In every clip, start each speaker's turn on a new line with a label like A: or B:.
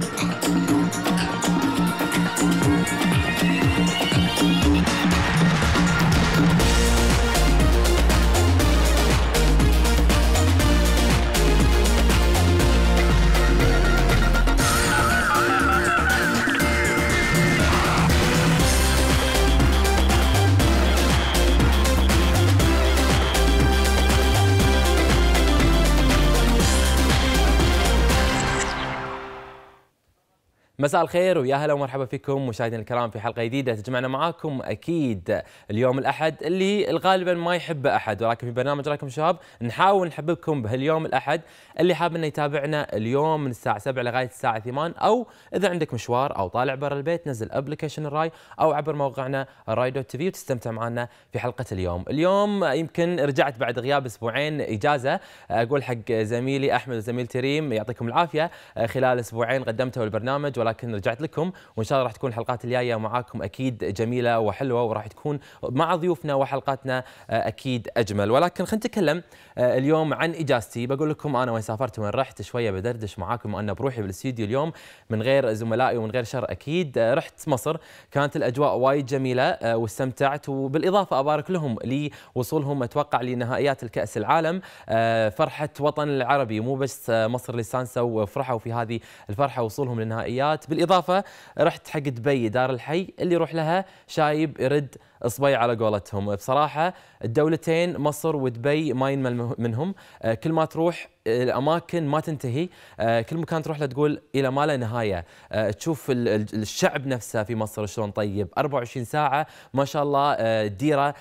A: どう مساء الخير ويا هلا ومرحبا فيكم مشاهدينا الكرام في حلقه جديده تجمعنا معاكم اكيد اليوم الاحد اللي غالبا ما يحبه احد ولكن في برنامج رايكم شباب نحاول نحببكم بهاليوم الاحد اللي حاب انه يتابعنا اليوم من الساعه 7 لغايه الساعه 8 او اذا عندك مشوار او طالع برا البيت نزل ابلكيشن الراي او عبر موقعنا راي دوت تي وتستمتع معنا في حلقه اليوم، اليوم يمكن رجعت بعد غياب اسبوعين اجازه اقول حق زميلي احمد وزميلتي ريم يعطيكم العافيه خلال اسبوعين قدمتوا البرنامج ولكن رجعت لكم وان شاء الله راح تكون الحلقات الجايه معاكم اكيد جميله وحلوه وراح تكون مع ضيوفنا وحلقاتنا آه، اكيد اجمل ولكن خلينا نتكلم آه، اليوم عن اجازتي بقول لكم انا وين سافرت وين رحت شويه بدردش معاكم وانا بروحي بالاستديو اليوم من غير زملائي ومن غير شر اكيد آه، رحت مصر كانت الاجواء وايد جميله واستمتعت وبالاضافه ابارك لهم لوصولهم اتوقع لنهائيات الكاس العالم فرحه وطن العربي مو بس مصر اللي سانسوا وفرحوا في هذه الفرحه وصولهم للنهائيات الامارات بالاضافه رحت حق دبي دار الحي اللي يروح لها شايب يرد اصبعي على قولتهم بصراحه الدولتين مصر ودبي ما ينمل منهم آه، كل ما تروح الاماكن ما تنتهي آه، كل مكان تروح له تقول الى ما لا نهايه آه، تشوف الشعب نفسه في مصر شلون طيب 24 ساعه ما شاء الله آه، ديره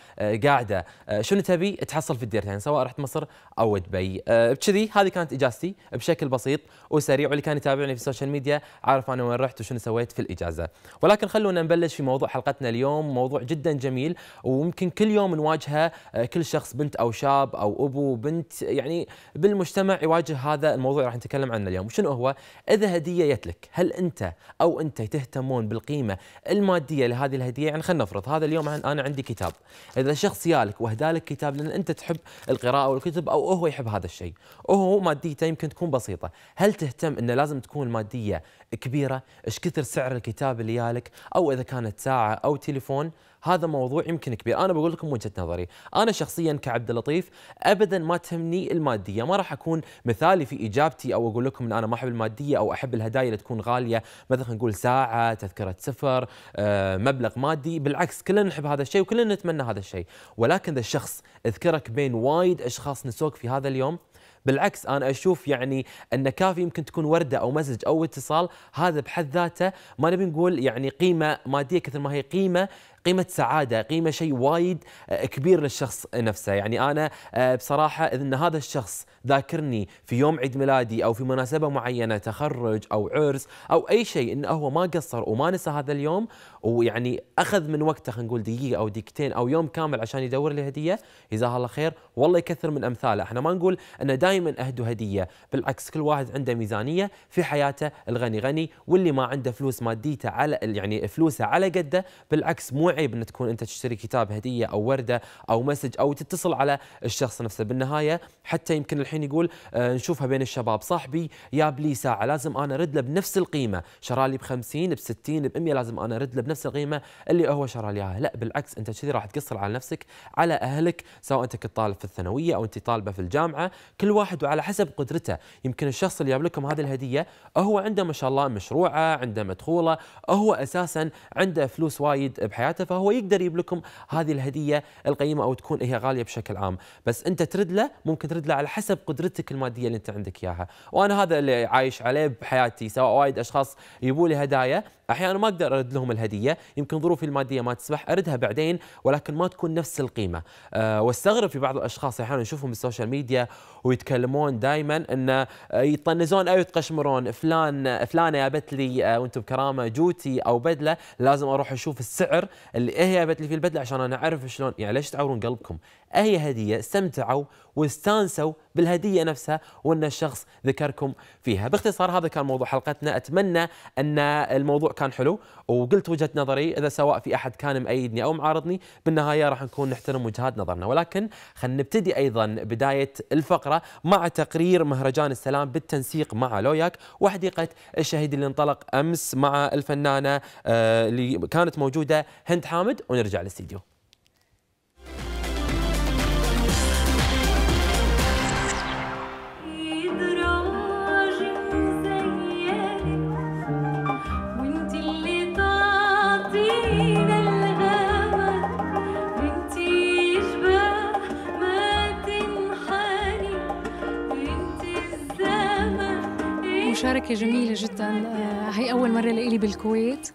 A: قاعده شنو تبي تحصل في الديرتين سواء رحت مصر او دبي بكذي هذه كانت اجازتي بشكل بسيط وسريع واللي كان يتابعني في السوشيال ميديا عارف انا وين رحت وشنو سويت في الاجازه ولكن خلونا نبلش في موضوع حلقتنا اليوم موضوع جدا جميل وممكن كل يوم نواجهه كل شخص بنت او شاب او ابو بنت يعني بالمجتمع المجتمع يواجه هذا الموضوع راح نتكلم عنه اليوم شنو هو اذا هديه جت لك هل انت او انت تهتمون بالقيمه الماديه لهذه الهديه يعني خلينا نفرض هذا اليوم انا عندي كتاب اذا شخص يالك لك كتاب لان انت تحب القراءه والكتب او هو يحب هذا الشيء وهو ماديته يمكن تكون بسيطه هل تهتم انه لازم تكون الماديه كبيره ايش كثر سعر الكتاب اللي يالك او اذا كانت ساعه او تليفون هذا موضوع يمكن كبير انا بقول لكم وجهه نظري انا شخصيا كعبد اللطيف ابدا ما تهمني الماديه ما راح اكون مثالي في اجابتي او اقول لكم ان انا ما احب الماديه او احب الهدايا اللي تكون غاليه مثلا نقول ساعه تذكره سفر آه، مبلغ مادي بالعكس كلنا نحب هذا الشيء وكلنا نتمنى هذا الشيء ولكن اذا الشخص اذكرك بين وايد اشخاص نسوك في هذا اليوم بالعكس انا اشوف يعني ان كافي يمكن تكون ورده او مسج او اتصال هذا بحد ذاته ما نبي نقول يعني قيمه ماديه كثر ما هي قيمه قيمه سعاده قيمه شيء وايد آه، كبير للشخص نفسه يعني انا آه، بصراحه ان هذا الشخص ذاكرني في يوم عيد ميلادي او في مناسبه معينه تخرج او عرس او اي شيء انه هو ما قصر وما نسى هذا اليوم ويعني اخذ من وقته خلينا نقول دقيقه او دقيقتين او يوم كامل عشان يدور لي هديه جزاه الله خير والله يكثر من امثاله احنا ما نقول انه دائما اهدوا هديه بالعكس كل واحد عنده ميزانيه في حياته الغني غني واللي ما عنده فلوس ماديته على يعني فلوسه على قده بالعكس مو مو عيب ان تكون انت تشتري كتاب هديه او ورده او مسج او تتصل على الشخص نفسه بالنهايه حتى يمكن الحين يقول آه، نشوفها بين الشباب صاحبي جاب لي ساعه لازم انا ارد له بنفس القيمه شرى لي ب 50 ب 60 ب 100 لازم انا ارد له بنفس القيمه اللي هو شرى لي اياها لا بالعكس انت كذي راح تقصر على نفسك على اهلك سواء انت كنت طالب في الثانويه او انت طالبه في الجامعه كل واحد وعلى حسب قدرته يمكن الشخص اللي جاب لكم هذه الهديه هو عنده ما شاء الله مشروعه عنده مدخوله هو اساسا عنده فلوس وايد بحياته تبعته فهو يقدر يجيب لكم هذه الهديه القيمه او تكون هي غاليه بشكل عام بس انت ترد له ممكن ترد له على حسب قدرتك الماديه اللي انت عندك اياها وانا هذا اللي عايش عليه بحياتي سواء وايد اشخاص يبوا لي هدايا احيانا ما اقدر ارد لهم الهديه يمكن ظروفي الماديه ما تسمح اردها بعدين ولكن ما تكون نفس القيمه أه واستغرب في بعض الاشخاص احيانا نشوفهم بالسوشيال ميديا ويتكلمون دائما انه آه، يطنزون او أيوة يتقشمرون فلان فلانه جابت لي آه، وانتم بكرامه جوتي او بدله لازم اروح اشوف السعر اللي ايه يا في البدله عشان انا اعرف شلون يعني ليش تعورون قلبكم أهي هدية استمتعوا واستانسوا بالهدية نفسها وأن الشخص ذكركم فيها باختصار هذا كان موضوع حلقتنا أتمنى أن الموضوع كان حلو وقلت وجهة نظري إذا سواء في أحد كان مأيدني أو معارضني بالنهاية راح نكون نحترم وجهات نظرنا ولكن خلينا نبتدي أيضا بداية الفقرة مع تقرير مهرجان السلام بالتنسيق مع لوياك وحديقة الشهيد اللي انطلق أمس مع الفنانة آه، اللي كانت موجودة هند حامد ونرجع للاستديو
B: شراكة جميلة جدا آه، هي أول مرة لي بالكويت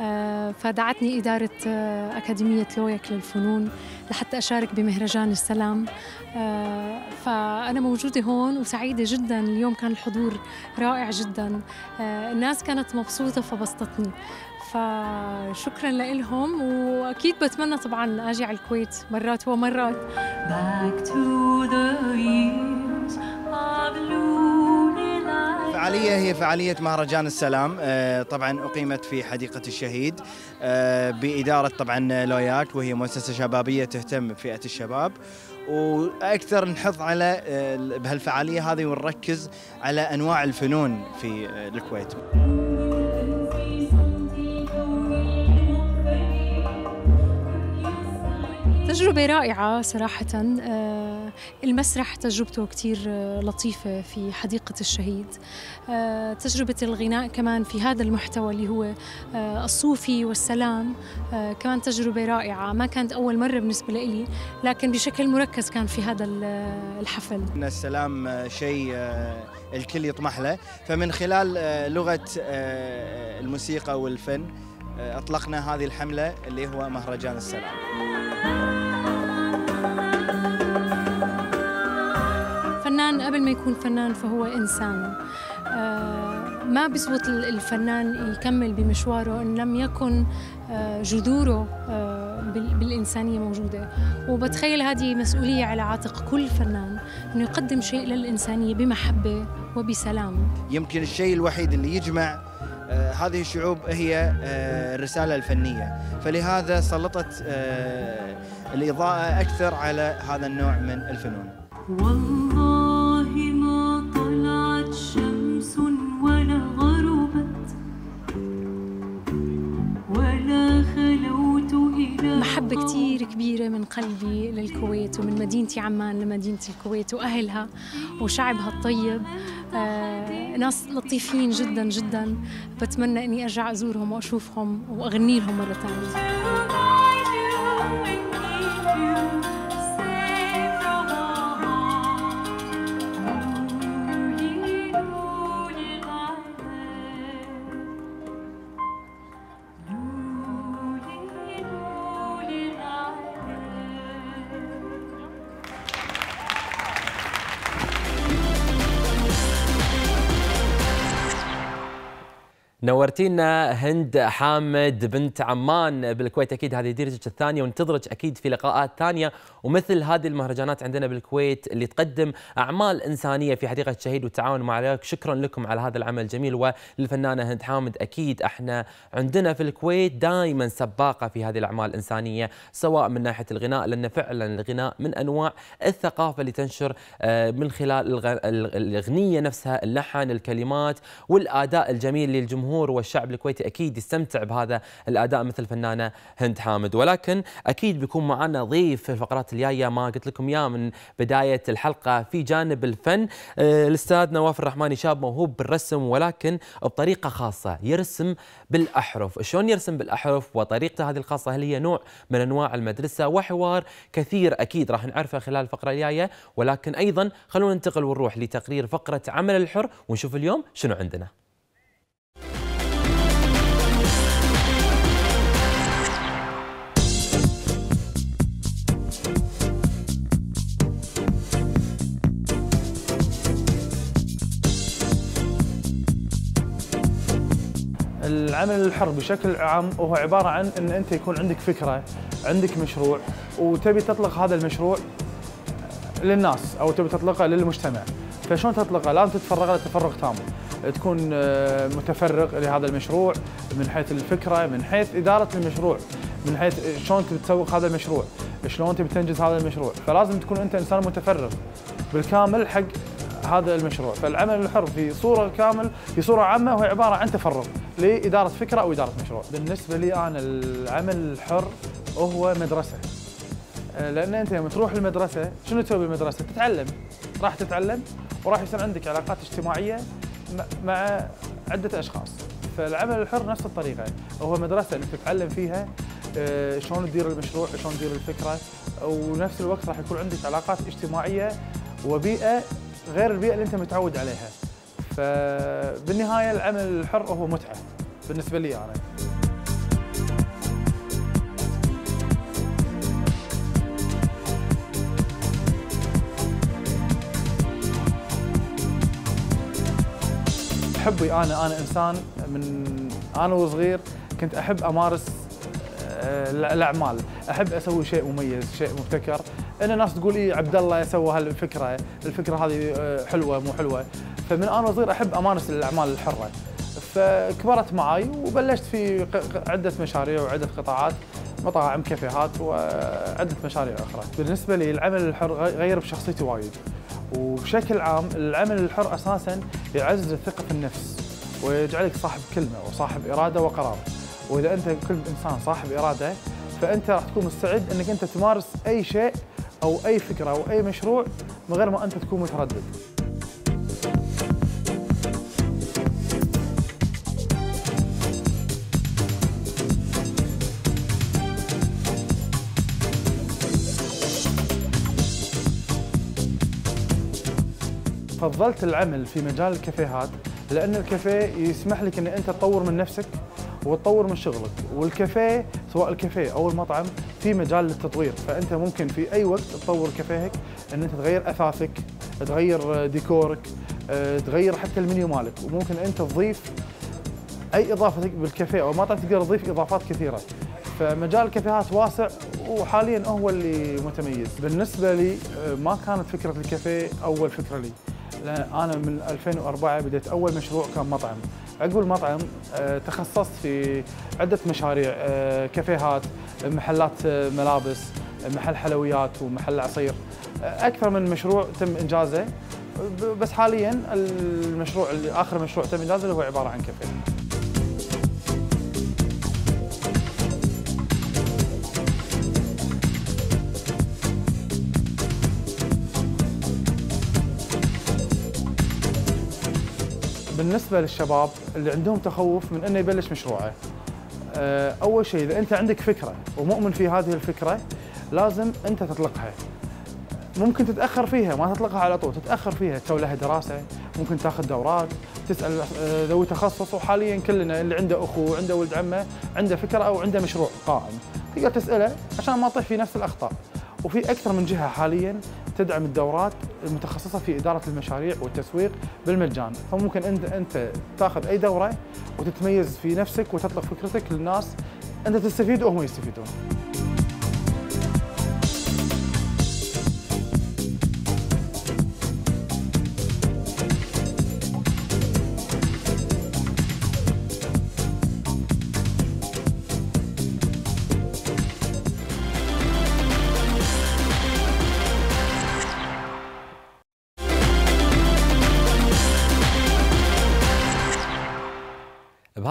B: آه، فدعتني إدارة آه، أكاديمية لويك للفنون لحتى أشارك بمهرجان السلام فأنا موجودة هون وسعيدة جدا اليوم كان الحضور رائع جدا الناس كانت مبسوطة فبسطتني فشكرا لهم واكيد بتمنى طبعا اجي على الكويت مرات ومرات Back to the years of blue.
C: الفعالية هي فعالية مهرجان السلام آه، طبعا أقيمت في حديقة الشهيد آه، بإدارة طبعا لوياك وهي مؤسسة شبابية تهتم بفئة الشباب واكثر نحط على آه، بهالفعاليه هذه ونركز على انواع الفنون في الكويت.
B: تجربة رائعة صراحة المسرح تجربته كتير آه، لطيفة في حديقة الشهيد آه، تجربة الغناء كمان في هذا المحتوى اللي هو آه، الصوفي والسلام كمان تجربة رائعة ما كانت أول مرة بالنسبة لي لكن بشكل مركز كان في هذا الحفل إن
C: السلام شيء الكل يطمح له فمن خلال لغة الموسيقى والفن أطلقنا هذه الحملة اللي هو مهرجان السلام
B: قبل ما يكون فنان فهو إنسان آه، ما بيزبط الفنان يكمل بمشواره إن لم يكن آه، جذوره آه، بالإنسانية موجودة وبتخيل هذه مسؤولية على عاتق كل فنان أنه يقدم شيء للإنسانية بمحبة وبسلام
C: يمكن الشيء الوحيد اللي يجمع هذه الشعوب هي الرسالة الفنية فلهذا سلطت الإضاءة أكثر على هذا النوع من الفنون
B: والله محبة كتير كبيرة من قلبي للكويت ومن مدينتي عمان لمدينة الكويت وأهلها وشعبها الطيب آه، ناس لطيفين جدا جدا بتمنى أني أرجع أزورهم وأشوفهم وأغني لهم مرة ثانية
A: نورتينا هند حامد بنت عمان بالكويت اكيد هذه ديرجك الثانيه وانتظرك اكيد في لقاءات ثانيه ومثل هذه المهرجانات عندنا بالكويت اللي تقدم اعمال انسانيه في حديقه الشهيد والتعاون مع العراق شكرا لكم على هذا العمل الجميل وللفنانه هند حامد اكيد احنا عندنا في الكويت دائما سباقه في هذه الاعمال الانسانيه سواء من ناحيه الغناء لان فعلا الغناء من انواع الثقافه اللي تنشر آه، من خلال الاغنيه نفسها اللحن الكلمات والاداء الجميل للجمهور الجمهور والشعب الكويتي اكيد يستمتع بهذا الاداء مثل الفنانه هند حامد ولكن اكيد بيكون معنا ضيف في الفقرات الجايه ما قلت لكم اياه من بدايه الحلقه في جانب الفن آه، الاستاذ نواف الرحماني شاب موهوب بالرسم ولكن بطريقه خاصه يرسم بالاحرف شلون يرسم بالاحرف وطريقته هذه الخاصه هل هي نوع من انواع المدرسه وحوار كثير اكيد راح نعرفه خلال الفقره الجايه ولكن ايضا خلونا ننتقل ونروح لتقرير فقره عمل الحر ونشوف اليوم شنو عندنا
C: العمل الحر بشكل عام هو عباره عن ان انت يكون عندك فكره عندك مشروع وتبي تطلق هذا المشروع للناس او تبي تطلقه للمجتمع فشلون تطلقه لازم تتفرغ له تفرغ تام تكون آه، متفرغ لهذا المشروع من حيث الفكره من حيث اداره المشروع من حيث شلون تبي تسوق هذا المشروع شلون تبي تنجز هذا المشروع فلازم تكون انت انسان متفرغ بالكامل حق هذا المشروع فالعمل الحر في صوره كامل في صوره عامه هو عباره عن تفرغ لاداره فكره او اداره مشروع. بالنسبه لي انا العمل الحر هو مدرسه. آه، لان انت لما تروح المدرسه شنو تسوي بالمدرسه؟ تتعلم راح تتعلم وراح يصير عندك علاقات اجتماعيه مع عده اشخاص. فالعمل الحر نفس الطريقه هو مدرسه انك تتعلم فيها آه، شلون تدير المشروع، شلون تدير الفكره ونفس الوقت راح يكون عندك علاقات اجتماعيه وبيئه غير البيئه اللي انت متعود عليها. فبالنهايه العمل الحر هو متعه بالنسبه لي انا يعني. حبي انا انا انسان من انا وصغير كنت احب امارس آه، الاعمال، احب اسوي شيء مميز، شيء مبتكر، ان الناس تقول لي عبد الله سوى هالفكره، الفكره هذه آه، حلوه مو حلوه، فمن انا صغير احب امارس الاعمال الحره فكبرت معي وبلشت في عده مشاريع وعده قطاعات مطاعم كافيهات وعده مشاريع اخرى بالنسبه لي العمل الحر غير بشخصيتي وايد وبشكل عام العمل الحر اساسا يعزز الثقه في النفس ويجعلك صاحب كلمه وصاحب اراده وقرار واذا انت كل انسان صاحب اراده فانت راح تكون مستعد انك انت تمارس اي شيء او اي فكره او اي مشروع من غير ما انت تكون متردد فضلت العمل في مجال الكافيهات لان الكافيه يسمح لك ان انت تطور من نفسك وتطور من شغلك والكافيه سواء الكافيه او المطعم في مجال للتطوير فانت ممكن في اي وقت تطور كافيهك ان انت تغير اثاثك تغير آه، ديكورك آه، تغير حتى المنيو مالك وممكن انت تضيف اي اضافه بالكافيه او المطعم تقدر تضيف اضافات كثيره فمجال الكافيهات واسع وحاليا هو اللي متميز بالنسبه لي آه، ما كانت فكره الكافيه اول فكره لي لان انا من 2004 بديت اول مشروع كان مطعم عقب المطعم آه، تخصصت في عده مشاريع آه، كافيهات محلات آه، ملابس محل حلويات ومحل عصير اكثر من مشروع تم انجازه بس حاليا المشروع اخر مشروع تم انجازه اللي هو عباره عن كافيه بالنسبة للشباب اللي عندهم تخوف من أنه يبلش مشروعه آه، أول شيء إذا أنت عندك فكرة ومؤمن في هذه الفكرة لازم أنت تطلقها ممكن تتأخر فيها ما تطلقها على طول تتأخر فيها تسوي لها دراسة ممكن تاخذ دورات تسأل آه، ذوي تخصص وحاليا كلنا اللي عنده أخو وعنده ولد عمه عنده فكرة أو عنده مشروع قائم تقدر تسأله عشان ما تطيح في نفس الأخطاء وفي اكثر من جهه حاليا تدعم الدورات المتخصصه في اداره المشاريع والتسويق بالمجان، فممكن انت انت تاخذ اي دوره وتتميز في نفسك وتطلق فكرتك للناس انت تستفيد وهم يستفيدون.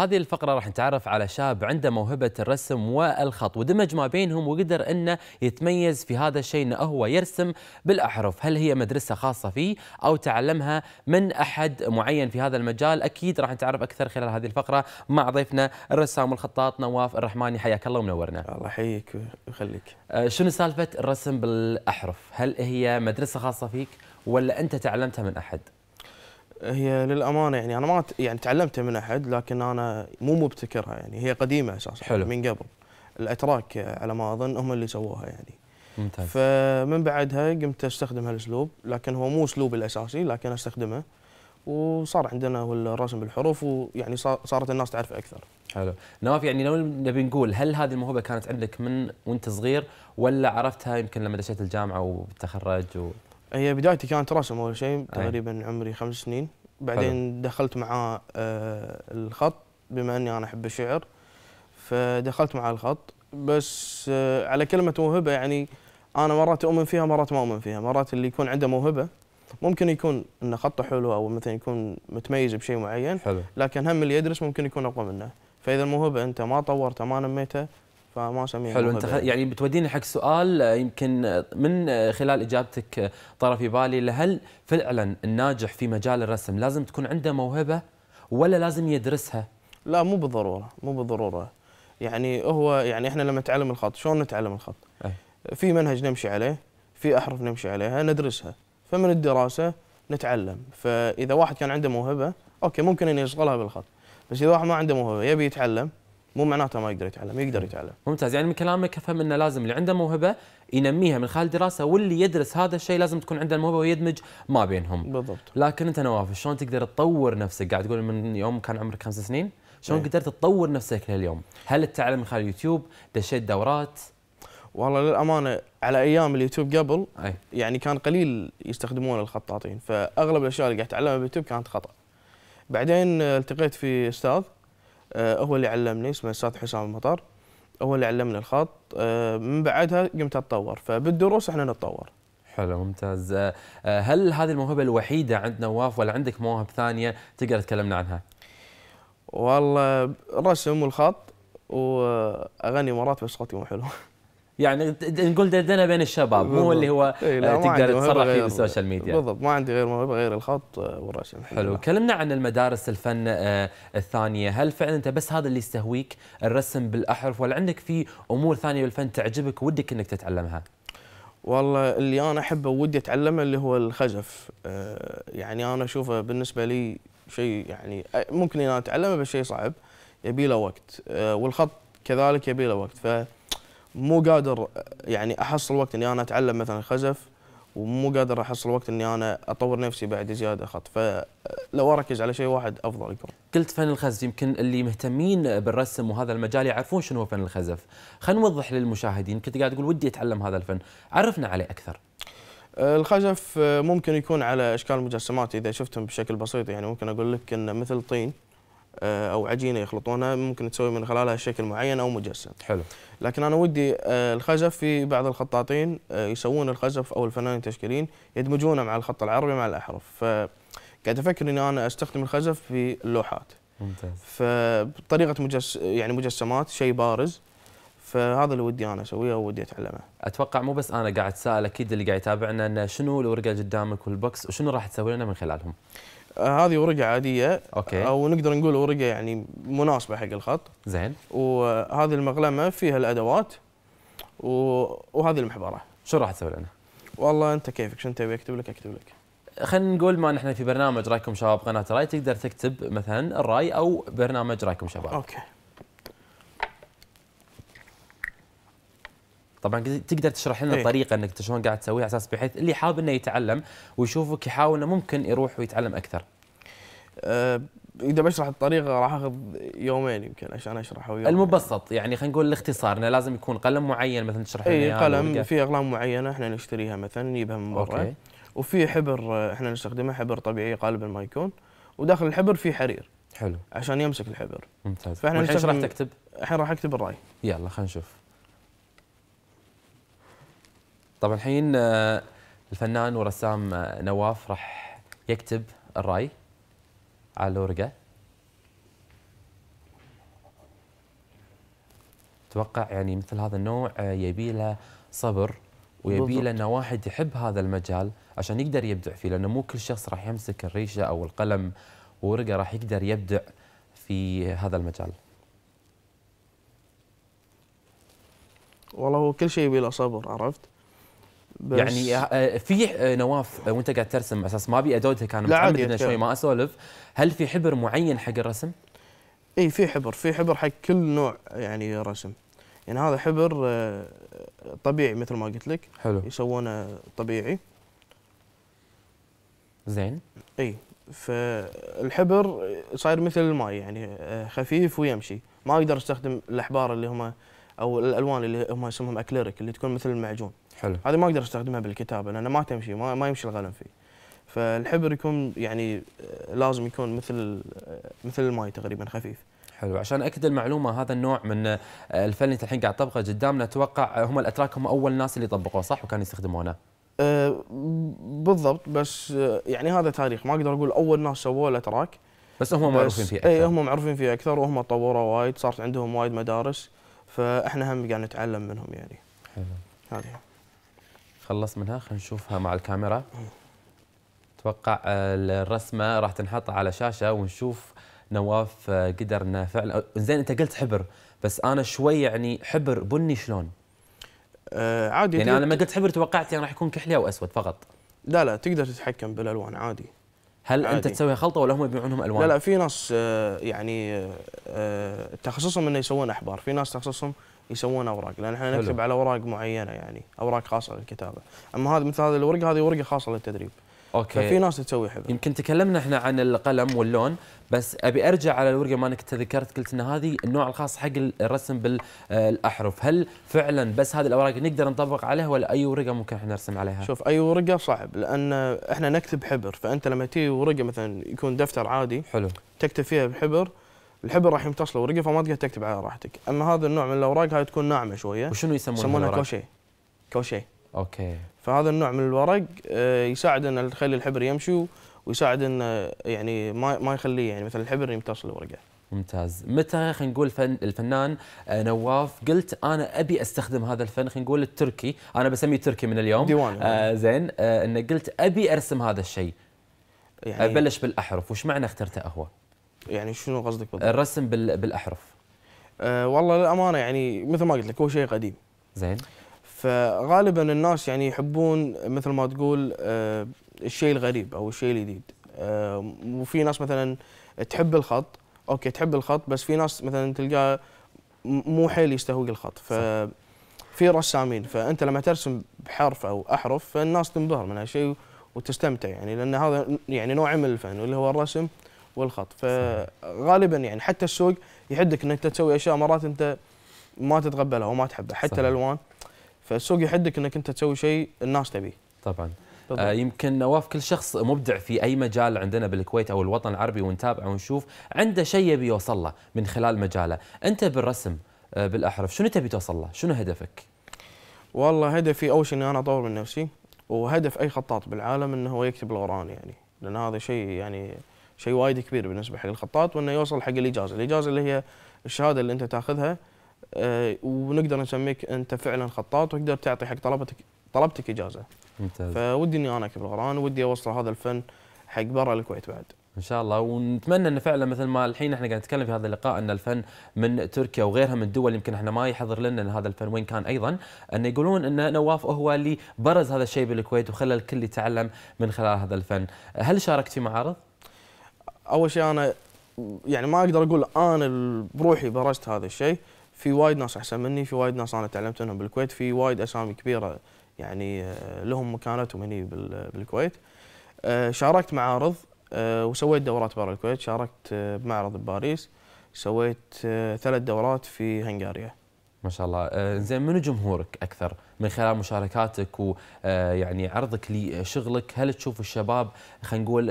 A: هذه الفقرة راح نتعرف على شاب عنده موهبة الرسم والخط ودمج ما بينهم وقدر أنه يتميز في هذا الشيء أنه هو يرسم بالأحرف هل هي مدرسة خاصة فيه أو تعلمها من أحد معين في هذا المجال أكيد راح نتعرف أكثر خلال هذه الفقرة مع ضيفنا الرسام والخطاط نواف الرحماني حياك الله ومنورنا الله يحييك ويخليك أه، شنو سالفة الرسم بالأحرف هل هي مدرسة خاصة فيك ولا أنت تعلمتها من أحد؟
D: هي للامانه يعني انا ما يعني تعلمتها من احد لكن انا مو مبتكرها يعني هي قديمه اساسا حلو. من قبل الاتراك على ما اظن هم اللي سووها يعني ممتاز فمن بعدها قمت استخدم هالاسلوب لكن هو مو اسلوبي الاساسي لكن استخدمه وصار عندنا الرسم بالحروف ويعني صارت الناس تعرف اكثر
A: حلو نواف يعني لو نبي نقول هل هذه الموهبه كانت عندك من وانت صغير ولا عرفتها يمكن لما دشيت الجامعه وتخرج و...
D: هي بدايتي كانت رسم اول شيء تقريبا عمري خمس سنين بعدين حلو. دخلت مع آه، الخط بما اني انا احب الشعر فدخلت مع الخط بس آه، على كلمه موهبه يعني انا مرات اؤمن فيها مرات ما اؤمن فيها مرات اللي يكون عنده موهبه ممكن يكون ان خطه حلو او مثلا يكون متميز بشيء معين حلو. لكن هم اللي يدرس ممكن يكون اقوى منه فاذا الموهبه انت ما طورتها ما نميتها فما سميه حلو انت يعني بتودينا
A: حق سؤال آه، يمكن آه، من آه، خلال اجابتك طرف في بالي هل فعلا الناجح في مجال الرسم لازم تكون عنده موهبه ولا لازم يدرسها؟ لا
D: مو بالضروره مو بالضروره يعني هو يعني احنا لما نتعلم الخط شلون نتعلم الخط؟ أي. في منهج نمشي عليه في احرف نمشي عليها ندرسها فمن الدراسه نتعلم فاذا واحد كان عنده موهبه اوكي ممكن انه يشغلها بالخط بس اذا واحد ما عنده موهبه يبي يتعلم مو معناته ما يقدر يتعلم يقدر يتعلم ممتاز يعني من كلامك افهم انه لازم اللي عنده
A: موهبه ينميها من خلال دراسه واللي يدرس هذا الشيء لازم تكون عنده الموهبه ويدمج ما بينهم بالضبط لكن انت نواف شلون تقدر تطور نفسك قاعد تقول من يوم كان عمرك خمس سنين شلون إيه.
D: قدرت تطور نفسك لليوم هل تتعلم من خلال اليوتيوب دشيت دورات والله للامانه على ايام اليوتيوب قبل أي. يعني كان قليل يستخدمون الخطاطين فاغلب الاشياء اللي قاعد اتعلمها باليوتيوب كانت خطا بعدين التقيت في استاذ آه، هو اللي علمني اسمه استاذ حسام المطر هو اللي علمني الخط آه، من بعدها قمت اتطور فبالدروس احنا نتطور حلو ممتاز آه، هل هذه الموهبه
A: الوحيده عند نواف ولا عندك مواهب ثانيه تقدر تكلمنا عنها والله
D: الرسم والخط واغني مرات بس صوتي مو حلو يعني نقول دندنه بين الشباب مو اللي هو آه، تقدر تتصرف فيه بالسوشيال ميديا بالضبط ما عندي غير
A: غير الخط آه، والرسم حلو كلمنا عن المدارس الفن آه، الثانيه هل فعلا انت بس هذا اللي يستهويك الرسم بالاحرف ولا عندك في امور ثانيه بالفن تعجبك ودك انك تتعلمها
D: والله اللي انا احبه ودي اتعلمه اللي هو الخزف يعني انا اشوفه بالنسبه لي شيء يعني ممكن انا اتعلمه بس شيء صعب يبي له وقت والخط كذلك يبي له وقت ف مو قادر يعني احصل وقت اني انا اتعلم مثلا خزف ومو قادر احصل وقت اني انا اطور نفسي بعد زياده خط فلو اركز على شيء واحد افضل يكون. قلت فن الخزف يمكن اللي
A: مهتمين بالرسم وهذا المجال يعرفون شنو هو فن الخزف. خلينا نوضح للمشاهدين كنت قاعد تقول ودي
D: اتعلم هذا الفن، عرفنا عليه اكثر. الخزف ممكن يكون على اشكال مجسمات اذا شفتهم بشكل بسيط يعني ممكن اقول لك انه مثل طين آه، او عجينه يخلطونها ممكن تسوي من خلالها شكل معين او مجسم. حلو. لكن انا ودي آه، الخزف في بعض الخطاطين آه، يسوون الخزف او الفنانين التشكيليين يدمجونه مع الخط العربي مع الاحرف فقاعد افكر اني انا استخدم الخزف في اللوحات. ممتاز. فطريقه مجس يعني مجسمات شيء بارز فهذا اللي ودي انا اسويه ودي اتعلمه. اتوقع مو بس انا قاعد اسال اكيد اللي قاعد يتابعنا انه شنو الورقه قدامك والبوكس وشنو راح تسوي لنا من خلالهم؟ هذه ورقه عاديه اوكي او نقدر نقول ورقه يعني مناسبه حق الخط زين وهذه المقلمه فيها الادوات وهذه المحبره شو راح تسوي لنا؟ والله انت كيفك شو تبي اكتب لك اكتب لك خلينا
A: نقول ما نحن في برنامج رايكم شباب قناه راي تقدر تكتب مثلا الراي او برنامج رايكم شباب اوكي طبعا تقدر تشرح لنا الطريقه إيه. انك شلون قاعد تسويها على اساس بحيث اللي حاب انه يتعلم ويشوفك يحاول انه ممكن يروح ويتعلم اكثر. أه اذا بشرح الطريقه راح اخذ
D: يومين يمكن عشان اشرحه يومين المبسط يعني خلينا نقول الاختصار انه لازم يكون قلم معين مثلا تشرح لنا اي قلم في اقلام معينه احنا نشتريها مثلا نجيبها من برا وفي حبر احنا نستخدمه حبر طبيعي غالبا ما يكون وداخل الحبر في حرير حلو عشان يمسك الحبر ممتاز فاحنا الحين راح تكتب؟ الحين راح اكتب الراي
A: يلا خلينا نشوف طبعا الحين آه، الفنان والرسام آه، نواف راح يكتب الرأي على الورقة اتوقع يعني مثل هذا النوع آه، يبي له صبر ويبي له انه واحد يحب هذا المجال عشان يقدر يبدع فيه لانه مو كل شخص راح يمسك الريشه او القلم وورقه راح يقدر يبدع في هذا المجال.
D: والله هو كل شيء يبي له
A: صبر عرفت؟ يعني آه، آه، في آه، نواف وانت قاعد ترسم على اساس ما ابي
D: ادودك كان متعمد انه شوي ما اسولف هل في حبر معين حق الرسم؟ اي في حبر في حبر حق كل نوع يعني رسم يعني هذا حبر طبيعي مثل ما قلت لك حلو يسوونه طبيعي زين اي فالحبر صاير مثل الماء يعني خفيف ويمشي ما اقدر استخدم الاحبار اللي هم او الالوان اللي هم اسمهم اكليريك اللي تكون مثل المعجون حلو هذه ما اقدر استخدمها بالكتابه لان ما تمشي ما, ما يمشي القلم فيه فالحبر يكون يعني آه، لازم يكون مثل آه، مثل الماي تقريبا خفيف
A: حلو عشان اكد المعلومه هذا النوع من آه، الفن اللي الحين قاعد طبقه قدامنا اتوقع هم الاتراك هم اول ناس اللي طبقوه صح وكانوا يستخدمونه
D: بالضبط بس يعني هذا تاريخ ما اقدر اقول اول ناس سووه الاتراك بس هم معروفين فيه إيه، اكثر اي هم معروفين فيه اكثر وهم طوروا وايد صارت عندهم وايد مدارس فاحنا هم قاعد نتعلم منهم يعني حلو هذه
A: خلص منها خلينا نشوفها مع الكاميرا اتوقع آه، الرسمه راح تنحط على شاشه ونشوف نواف آه، قدرنا فعلا زين انت قلت حبر بس انا شوي يعني حبر بني شلون؟ آه عادي يعني انا لما قلت حبر توقعت يعني راح يكون كحلي او اسود فقط لا لا تقدر تتحكم بالالوان عادي هل عادي. انت تسوي خلطه ولا هم يبيعونهم الوان؟ لا لا
D: في ناس آه، يعني تخصصهم انه يسوون احبار، في ناس تخصصهم يسوون اوراق لان احنا نكتب على اوراق معينه يعني اوراق خاصه للكتابه اما هذا مثل هذه الورقه هذه ورقه خاصه للتدريب اوكي ففي ناس
A: تسوي حبر يمكن تكلمنا احنا عن القلم واللون بس ابي ارجع على الورقه ما انك تذكرت قلت ان هذه النوع الخاص حق الرسم بالاحرف آه، هل فعلا بس هذه الاوراق نقدر
D: نطبق عليها ولا اي ورقه ممكن احنا نرسم عليها شوف اي ورقه صعب لان احنا نكتب حبر فانت لما تيجي ورقه مثلا يكون دفتر عادي حلو تكتب فيها بحبر الحبر راح يمتص الورقه فما تقدر تكتب على راحتك اما هذا النوع من الاوراق هاي تكون ناعمه شويه وشنو يسمونها يسمونها كوشي كوشي اوكي فهذا النوع من الورق آه، يساعد انه يخلي الحبر يمشي ويساعد انه آه، يعني ما ما يخليه يعني مثلا الحبر يمتص الورقه
A: ممتاز متى خلينا نقول فن الفنان آه، نواف قلت انا ابي استخدم هذا الفن خلينا نقول التركي انا بسميه تركي من اليوم ديوان آه زين آه انه قلت ابي ارسم هذا الشيء يعني ابلش بالاحرف وش معنى اخترته هو
D: يعني شنو قصدك بالضبط؟ الرسم بال... بالاحرف أه والله للامانه يعني مثل ما قلت لك هو شيء قديم زين فغالبا الناس يعني يحبون مثل ما تقول أه الشيء الغريب او الشيء الجديد أه وفي ناس مثلا تحب الخط اوكي تحب الخط بس في ناس مثلا تلقاه مو حيل يستهوي الخط ف في رسامين فانت لما ترسم بحرف او احرف فالناس تنبهر من هالشيء وتستمتع يعني لان هذا يعني نوع من الفن اللي هو الرسم والخط فغالبا يعني حتى السوق يحدك انك انت تسوي اشياء مرات انت ما تتقبلها وما تحبها حتى الالوان فالسوق يحدك انك انت تسوي شيء الناس تبيه طبعا آه يمكن نواف كل شخص مبدع في
A: اي مجال عندنا بالكويت او الوطن العربي ونتابعه ونشوف عنده شيء يبي يوصل له من خلال مجاله انت بالرسم آه بالاحرف شنو تبي توصل له شنو هدفك والله
D: هدفي اول شيء اني انا اطور من نفسي وهدف اي خطاط بالعالم انه هو يكتب القران يعني لان هذا شيء يعني شيء وايد كبير بالنسبه حق الخطاط وانه يوصل حق الاجازه، الاجازه اللي هي الشهاده اللي انت تاخذها آه، ونقدر نسميك انت فعلا خطاط وتقدر تعطي حق طلبتك طلبتك اجازه. ممتاز. فودي اني انا كبلغران ودي اوصل هذا الفن حق برا الكويت بعد. ان شاء الله ونتمنى ان فعلا مثل ما الحين احنا قاعد نتكلم في هذا اللقاء ان الفن
A: من تركيا وغيرها من الدول يمكن احنا ما يحضر لنا ان هذا الفن وين كان ايضا ان يقولون ان نواف هو اللي برز هذا الشيء بالكويت وخلى الكل يتعلم من خلال هذا الفن، هل
D: شاركتي معارض؟ اول شيء انا يعني ما اقدر اقول انا بروحي برزت هذا الشيء في وايد ناس احسن مني في وايد ناس انا تعلمت منهم بالكويت في وايد اسامي كبيره يعني آه، لهم مكانتهم هني بالكويت آه، شاركت معارض آه، وسويت دورات برا الكويت شاركت بمعرض بباريس سويت ثلاث دورات في هنغاريا ما شاء الله زين منو جمهورك اكثر من
A: خلال مشاركاتك ويعني عرضك لشغلك هل تشوف الشباب خلينا نقول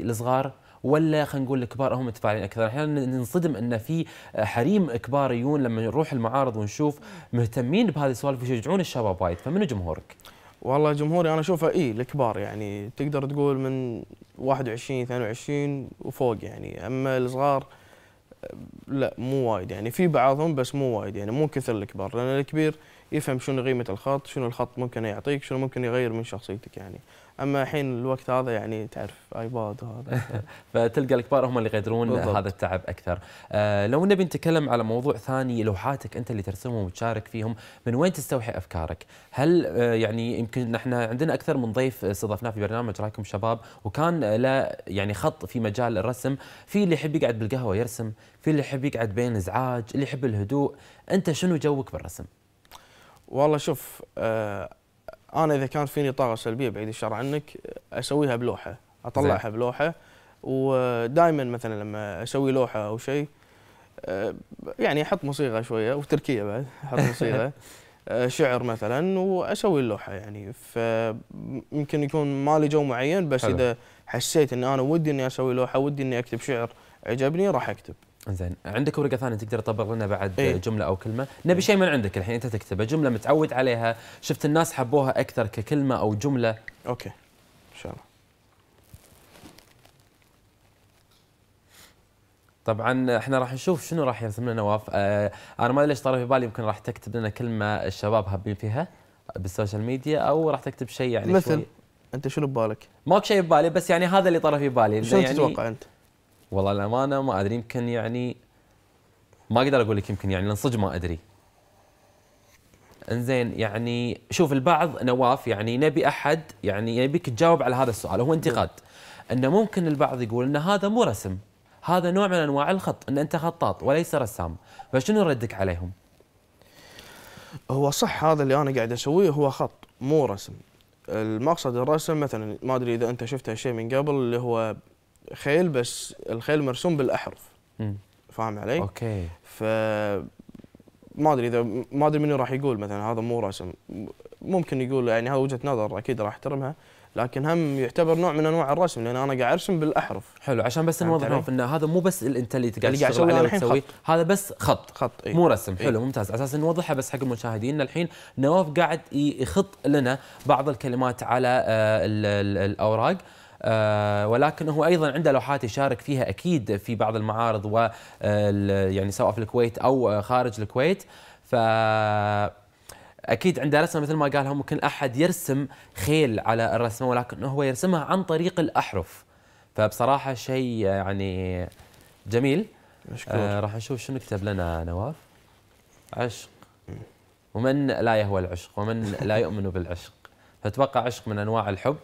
A: الصغار ولا خلينا نقول الكبار هم متفاعلين اكثر احيانا ننصدم ان في آه، حريم كبار يون لما نروح المعارض ونشوف مهتمين بهذه السوالف ويشجعون الشباب وايد
D: فمنو جمهورك والله جمهوري انا اشوفه اي الكبار يعني تقدر تقول من 21 22 وفوق يعني اما الصغار آه، لا مو وايد يعني في بعضهم بس مو وايد يعني مو كثر الكبار لان الكبير يفهم شنو قيمه الخط شنو الخط ممكن يعطيك شنو ممكن يغير من شخصيتك يعني اما الحين الوقت هذا يعني تعرف ايباد وهذا
A: فتلقى الكبار هم اللي يقدرون هذا التعب اكثر آه لو نبي نتكلم على موضوع ثاني لوحاتك انت اللي ترسمهم وتشارك فيهم من وين تستوحي افكارك هل آه يعني يمكن نحن عندنا اكثر من ضيف استضفناه في برنامج رايكم شباب وكان له يعني خط في مجال الرسم في اللي يحب يقعد بالقهوه يرسم في اللي يحب يقعد بين
D: ازعاج اللي يحب الهدوء انت شنو جوك بالرسم والله شوف آه انا اذا كان فيني طاقه سلبيه بعيد الشر عنك اسويها بلوحه اطلعها زي. بلوحه ودائما مثلا لما اسوي لوحه او شيء آه يعني احط موسيقى شويه وتركيه بعد احط موسيقى آه، شعر مثلا واسوي اللوحه يعني يمكن يكون مالي جو معين بس حلو. اذا حسيت ان انا ودي اني اسوي لوحه ودي اني اكتب شعر عجبني راح اكتب زين عندك ورقه
A: ثانيه تقدر تطبق لنا بعد إيه؟ جمله او كلمه نبي شيء من عندك الحين انت تكتبه جمله متعود عليها شفت الناس حبوها اكثر ككلمه او جمله اوكي ان شاء الله طبعا احنا راح نشوف شنو راح يرسم لنا نواف اه انا ما ادري ليش طار في بالي يمكن راح تكتب لنا كلمه الشباب هابين فيها بالسوشيال ميديا او راح تكتب شيء يعني مثل شوي. انت شنو ببالك؟ ماك شيء ببالي بس يعني هذا اللي طار في بالي شنو يعني تتوقع انت؟ والله الامانه ما ادري يمكن يعني ما اقدر اقول لك يمكن يعني لان صدق ما ادري انزين يعني شوف البعض نواف يعني نبي احد يعني يبيك تجاوب على هذا السؤال هو انتقاد انه ممكن البعض يقول ان هذا مو رسم هذا نوع من انواع الخط ان انت خطاط وليس
D: رسام فشنو ردك عليهم هو صح هذا اللي انا قاعد اسويه هو خط مو رسم المقصد الرسم مثلا ما ادري اذا انت شفت هالشيء من قبل اللي هو خيل بس الخيل مرسوم بالاحرف فاهم علي؟ اوكي ف ما ادري اذا ما ادري منو راح يقول مثلا هذا مو رسم ممكن يقول يعني هذا وجهه نظر اكيد راح احترمها لكن هم يعتبر نوع من انواع الرسم لان انا قاعد ارسم بالاحرف حلو عشان بس نوضح ان هذا مو بس انت اللي قاعد تسوي عليه هذا
A: بس خط خط إيه؟ مو رسم إيه؟ حلو ممتاز على اساس نوضحها بس حق المشاهدين الحين نواف قاعد يخط لنا بعض الكلمات على آه، الاوراق آه، ولكن هو ايضا عنده لوحات يشارك فيها اكيد في بعض المعارض و آه، يعني سواء في الكويت او آه، خارج الكويت ف اكيد عنده رسمه مثل ما قال ممكن احد يرسم خيل على الرسمه ولكن هو يرسمها عن طريق الاحرف فبصراحه شيء يعني جميل مشكور. آه راح نشوف شنو كتب لنا نواف عشق ومن لا يهوى العشق ومن لا يؤمن بالعشق فتوقع عشق من انواع الحب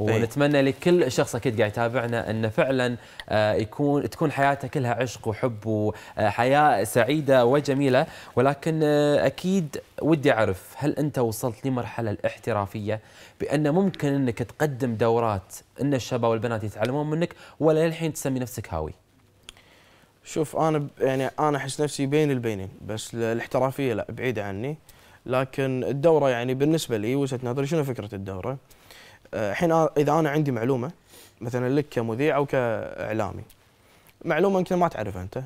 A: إيه. ونتمنى لكل شخص اكيد قاعد يتابعنا انه فعلا آه، يكون تكون حياته كلها عشق وحب وحياه سعيده وجميله ولكن آه، اكيد ودي اعرف هل انت وصلت لمرحله الاحترافيه بان ممكن انك تقدم دورات ان الشباب والبنات
D: يتعلمون منك ولا للحين تسمي نفسك هاوي؟ شوف انا يعني انا احس نفسي بين البينين بس الاحترافيه لا بعيده عني لكن الدوره يعني بالنسبه لي وجهه نظري شنو فكره الدوره؟ الحين اذا انا عندي معلومه مثلا لك كمذيع او كاعلامي معلومه يمكن ما تعرفها انت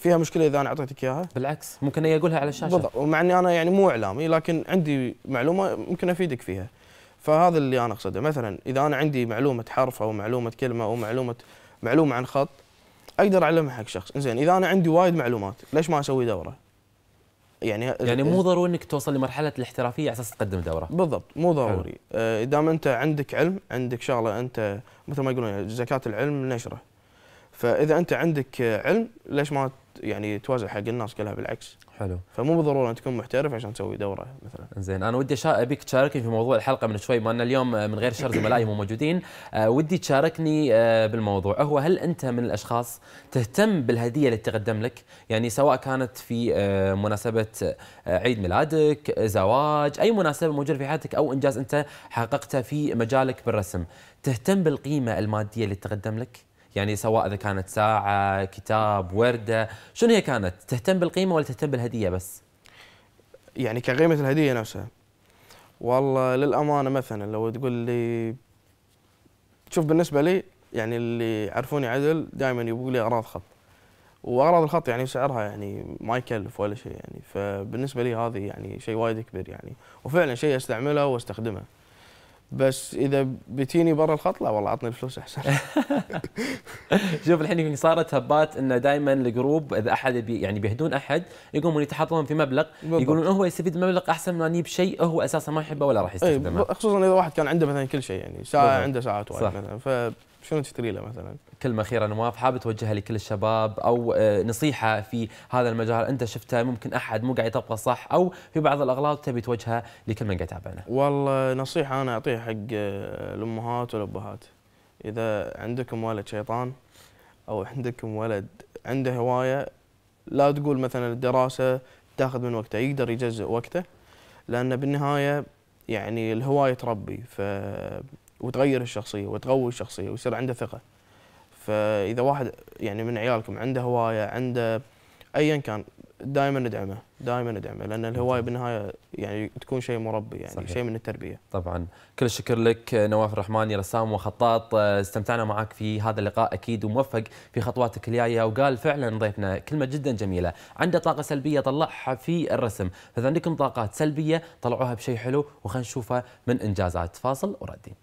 D: فيها مشكله اذا انا اعطيتك اياها بالعكس ممكن هي اقولها على الشاشه بالضبط ومع اني انا يعني مو اعلامي لكن عندي معلومه ممكن افيدك فيها فهذا اللي انا اقصده مثلا اذا انا عندي معلومه حرف او معلومه كلمه او معلومه معلومه عن خط اقدر اعلمها حق شخص زين اذا انا عندي وايد معلومات ليش ما اسوي دوره يعني يعني مو
A: ضروري انك توصل لمرحله الاحترافيه على اساس تقدم دوره بالضبط مو ضروري
D: دام إيه، انت عندك علم عندك شغله انت مثل ما يقولون زكاه العلم نشره فاذا انت عندك علم ليش ما يعني توزع حق الناس كلها بالعكس حلو فمو بالضروره ان تكون محترف عشان تسوي دوره مثلا زين انا ودي
A: ابيك تشاركني في موضوع الحلقه من شوي ما ان اليوم آه، من غير شر زملائي مو موجودين أه ودي تشاركني أه بالموضوع هو هل انت من الاشخاص تهتم بالهديه اللي تقدم لك يعني سواء كانت في أه مناسبه آه، عيد ميلادك زواج اي مناسبه موجوده في حياتك او انجاز انت حققته في مجالك بالرسم تهتم بالقيمه الماديه اللي تقدم لك يعني سواء اذا كانت ساعه كتاب ورده شنو هي كانت
D: تهتم بالقيمه ولا تهتم بالهديه بس يعني كقيمه الهديه نفسها والله للامانه مثلا لو تقول لي شوف بالنسبه لي يعني اللي يعرفوني عدل دائما يبقوا لي اغراض خط واغراض الخط يعني سعرها يعني ما يكلف ولا شيء يعني فبالنسبه لي هذه يعني شيء وايد كبير يعني وفعلا شيء استعمله واستخدمه بس اذا بتيني برا الخط لا والله عطني الفلوس احسن شوف الحين صارت هبات انه دائما الجروب اذا احد بي
A: يعني بيهدون احد يقومون يتحطون في مبلغ يقولون هو يستفيد مبلغ احسن من ان يجيب شيء هو اساسا ما يحبه ولا راح إيه، يستخدمه
D: خصوصا اذا واحد كان عنده مثلا كل شيء يعني ساعه عنده ساعات واحد مثلا ف
A: شنو تشتري له مثلا؟ كلمة أخيرة نواف حابب توجهها لكل الشباب أو آه، نصيحة في هذا المجال أنت شفتها ممكن أحد مو قاعد يطبقه صح أو في بعض الأغلاط تبي توجهها لكل من قاعد
D: يتابعنا. والله نصيحة أنا أعطيها حق آه، الأمهات والأبهات. إذا عندكم ولد شيطان أو عندكم ولد عنده هواية لا تقول مثلا الدراسة تاخذ من وقته يقدر يجزئ وقته لأن بالنهاية يعني الهواية تربي ف وتغير الشخصيه وتقوي الشخصيه ويصير عنده ثقه فاذا واحد يعني من عيالكم عنده هوايه عنده ايا كان دائما ندعمه دائما ندعمه لان الهوايه بالنهايه يعني تكون شيء مربي يعني صحيح. شيء من التربيه طبعا كل الشكر لك نواف الرحماني رسام وخطاط استمتعنا
A: معك في هذا اللقاء اكيد وموفق في خطواتك الجايه وقال فعلا ضيفنا كلمه جدا جميله عنده طاقه سلبيه طلعها في الرسم فاذا عندكم طاقات سلبيه طلعوها بشيء حلو وخلينا نشوفها من انجازات فاصل وردين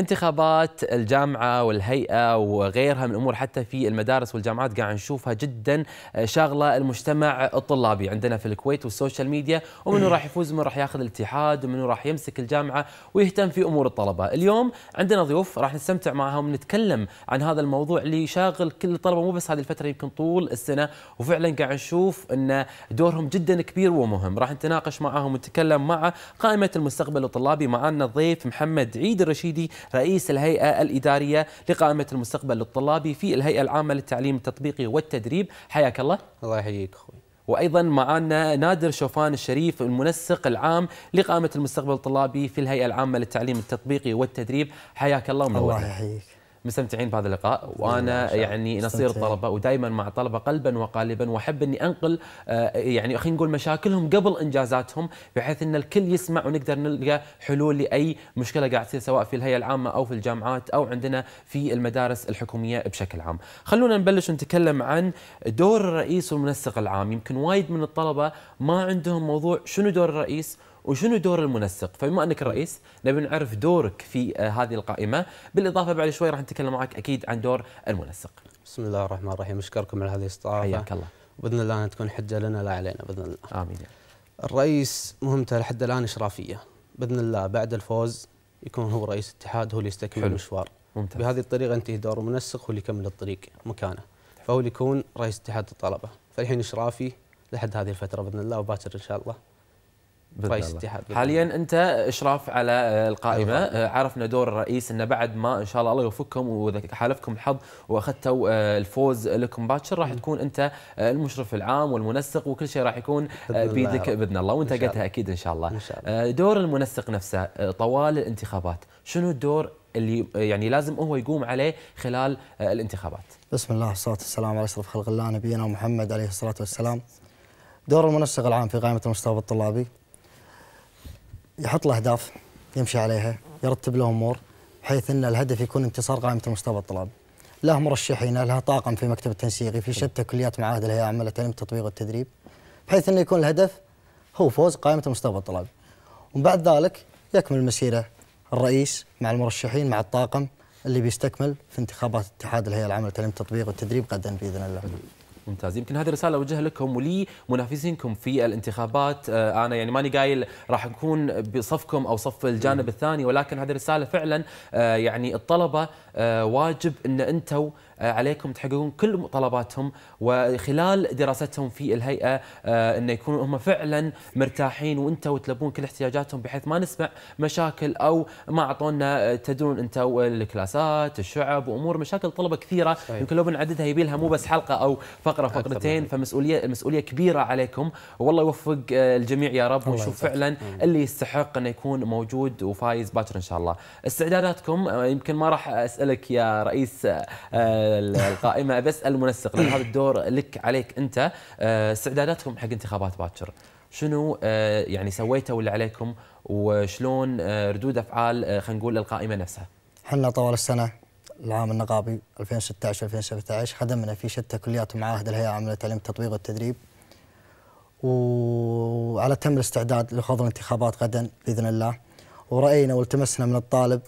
A: انتخابات الجامعة والهيئة وغيرها من الأمور حتى في المدارس والجامعات قاعد نشوفها جدا آه، شاغلة المجتمع الطلابي عندنا في الكويت والسوشيال ميديا ومنو راح يفوز ومنو راح ياخذ الاتحاد ومنو راح يمسك الجامعة ويهتم في أمور الطلبة اليوم عندنا ضيوف راح نستمتع معهم نتكلم عن هذا الموضوع اللي شاغل كل الطلبة مو بس هذه الفترة يمكن طول السنة وفعلا قاعد نشوف أن دورهم جدا كبير ومهم راح نتناقش معهم ونتكلم مع قائمة المستقبل الطلابي معنا الضيف محمد عيد الرشيدي رئيس الهيئة الإدارية لقائمة المستقبل الطلابي في الهيئة العامة للتعليم التطبيقي والتدريب حياك الله الله يحييك أخوي وايضا معنا نادر شوفان الشريف المنسق العام لقائمه المستقبل الطلابي في الهيئه العامه للتعليم التطبيقي والتدريب حياك الله ومنورنا الله يحييك مستمتعين بهذا اللقاء وانا يعني نصير الطلبه ودائما مع الطلبه قلبا وقالبا واحب اني انقل آه، يعني خلينا نقول مشاكلهم قبل انجازاتهم بحيث ان الكل يسمع ونقدر نلقى حلول لاي مشكله قاعد تصير سواء في الهيئه العامه او في الجامعات او عندنا في المدارس الحكوميه بشكل عام. خلونا نبلش نتكلم عن دور الرئيس والمنسق العام، يمكن وايد من الطلبه ما عندهم موضوع شنو دور الرئيس وشنو دور المنسق فبما انك رئيس نبي نعرف دورك في آه، هذه القائمه بالاضافه بعد شوي راح نتكلم معك اكيد عن دور المنسق بسم الله الرحمن الرحيم
E: اشكركم على هذه الاستضافه حياك الله باذن الله أن تكون حجه لنا لا علينا باذن الله امين الرئيس مهمته لحد الان اشرافيه باذن الله بعد الفوز يكون هو رئيس اتحاد هو اللي يستكمل المشوار ممتاز بهذه الطريقه ينتهي دور المنسق هو اللي يكمل الطريق مكانه فهو اللي يكون رئيس اتحاد الطلبه فالحين اشرافي لحد هذه الفتره باذن الله وباكر ان شاء الله رئيس طيب، الاتحاد حاليا
A: انت اشراف على آه، القائمه إيه. آه، عرفنا دور الرئيس انه بعد ما ان شاء الله الله يوفقكم واذا حالفكم الحظ واخذتوا آه، الفوز لكم باكر راح تكون انت المشرف العام والمنسق وكل شيء راح يكون بيدك باذن الله وانت قلتها اكيد إن شاء, الله. ان شاء الله دور المنسق نفسه طوال الانتخابات شنو الدور اللي يعني لازم هو يقوم عليه خلال الانتخابات
F: بسم الله والصلاه والسلام على اشرف خلق الله نبينا محمد عليه الصلاه والسلام دور المنسق العام في قائمه المستوى الطلابي يحط له اهداف يمشي عليها يرتب له امور بحيث ان الهدف يكون انتصار قائمه المستوى الطلاب له مرشحين لها طاقم في مكتب التنسيقي في شتى كليات معاهد الهيئه العامه تعليم التطبيق والتدريب بحيث انه يكون الهدف هو فوز قائمه المستوى الطلاب ومن بعد ذلك يكمل مسيره الرئيس مع المرشحين مع الطاقم اللي بيستكمل في انتخابات اتحاد الهيئه العامه لتعليم التطبيق والتدريب غدا باذن الله
A: ممتاز يمكن هذه الرساله اوجهها لكم ولي منافسينكم في الانتخابات آه، انا يعني ماني قايل راح نكون بصفكم او صف الجانب الثاني ولكن هذه الرساله فعلا آه، يعني الطلبه آه، واجب ان انتم آه، عليكم تحققون كل طلباتهم وخلال دراستهم في الهيئه آه، انه يكونوا هم فعلا مرتاحين وانتم تلبون كل احتياجاتهم بحيث ما نسمع مشاكل او ما اعطونا آه، تدرون انت الكلاسات الشعب وامور مشاكل طلبه كثيره صحيح. يمكن لو بنعددها يبي لها مو بس حلقه او فقره فقرتين فمسؤوليه المسؤوليه كبيره عليكم والله يوفق الجميع يا رب ونشوف فعلا اللي يستحق انه يكون موجود وفايز باكر ان شاء الله استعداداتكم يمكن ما راح اسالك يا رئيس القائمه بسال المنسق لان هذا الدور لك عليك انت آه، استعداداتكم حق انتخابات باكر شنو آه، يعني سويتوا اللي عليكم وشلون آه، ردود افعال خلينا نقول القائمه نفسها؟
F: احنا طوال السنه العام النقابي 2016 2017 خدمنا في شتى كليات ومعاهد الهيئه العامه للتعليم التطبيق والتدريب وعلى تم الاستعداد لخوض الانتخابات غدا باذن الله وراينا والتمسنا من الطالب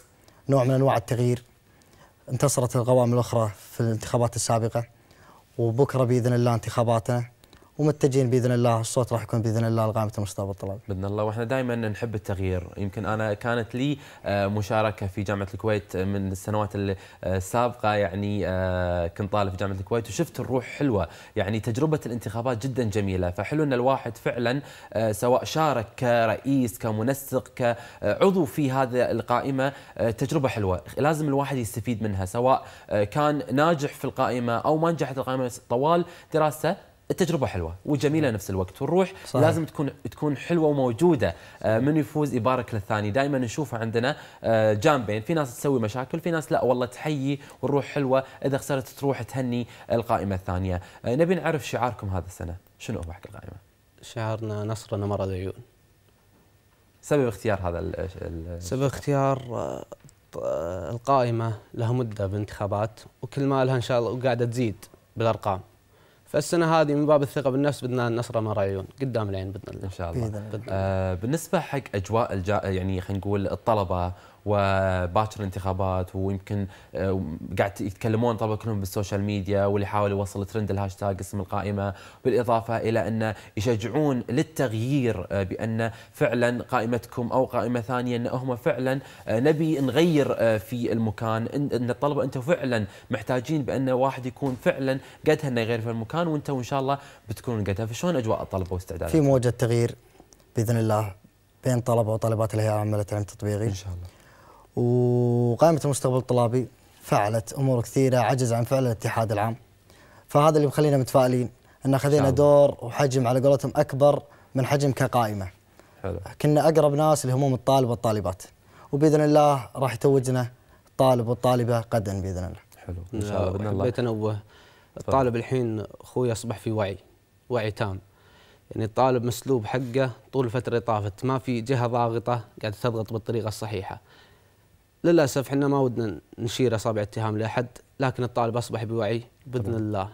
F: نوع من انواع التغيير انتصرت القوائم الأخرى في الانتخابات السابقة وبكرة بإذن الله انتخاباتنا ومتجهين باذن الله الصوت راح يكون باذن الله لغايه المصطفى الطلاب.
A: باذن الله واحنا دائما نحب التغيير، يمكن انا كانت لي آه، مشاركه في جامعه الكويت آه، من السنوات آه، السابقه يعني كنت طالب في جامعه الكويت وشفت الروح حلوه، يعني تجربه الانتخابات جدا جميله، فحلو ان الواحد فعلا سواء شارك كرئيس كمنسق كعضو في هذا القائمه تجربه حلوه، لازم الواحد يستفيد منها سواء كان ناجح في القائمه او ما نجحت القائمه طوال دراسته التجربه حلوه وجميله نعم. نفس الوقت والروح صحيح. لازم تكون تكون حلوه وموجوده آه، من يفوز يبارك للثاني دائما نشوفه عندنا آه، جانبين في ناس تسوي مشاكل في ناس لا والله تحيي والروح حلوه اذا خسرت تروح تهني القائمه الثانيه آه، نبي نعرف شعاركم هذا السنه شنو هو حق القائمه شعارنا نصرنا مرض العيون سبب اختيار هذا الـ الـ سبب
E: اختيار القائمه لها مده بانتخابات وكل ما لها ان شاء الله وقاعده تزيد بالارقام فالسنه هذه من باب الثقه بالنفس بدنا النصر امام عيون قدام العين باذن الله ان شاء الله الله.
A: آه بالنسبه حق اجواء الجا يعني خلينا نقول الطلبه وباكر انتخابات ويمكن آه، قاعد يتكلمون طبعا كلهم بالسوشيال ميديا واللي يحاول يوصل ترند الهاشتاج اسم القائمه بالاضافه الى ان يشجعون للتغيير آه، بان فعلا قائمتكم او قائمه ثانيه ان هم فعلا آه، نبي نغير في المكان ان الطلبه انتم فعلا محتاجين بان واحد يكون فعلا قدها انه يغير في المكان وانتم ان شاء الله بتكونون قدها فشلون اجواء الطلبه واستعداداتهم؟ في موجه
F: تغيير باذن الله بين طلبه وطالبات الهيئه العامه للتعليم التطبيقي ان شاء الله وقائمه المستقبل الطلابي فعلت امور كثيره عجز عن فعل الاتحاد العام فهذا اللي مخلينا متفائلين ان خذينا دور وحجم على قولتهم اكبر من حجم كقائمه حلو. كنا اقرب ناس لهموم الطالب والطالبات وباذن الله راح يتوجنا الطالب والطالبه قدا باذن الله حلو ان شاء الله حبيت
E: انوه الطالب الحين اخوي اصبح في وعي وعي تام يعني الطالب مسلوب حقه طول الفتره اللي طافت ما في جهه ضاغطه قاعده تضغط بالطريقه الصحيحه للاسف احنا ما ودنا نشير اصابع اتهام لاحد لكن الطالب اصبح بوعي باذن الله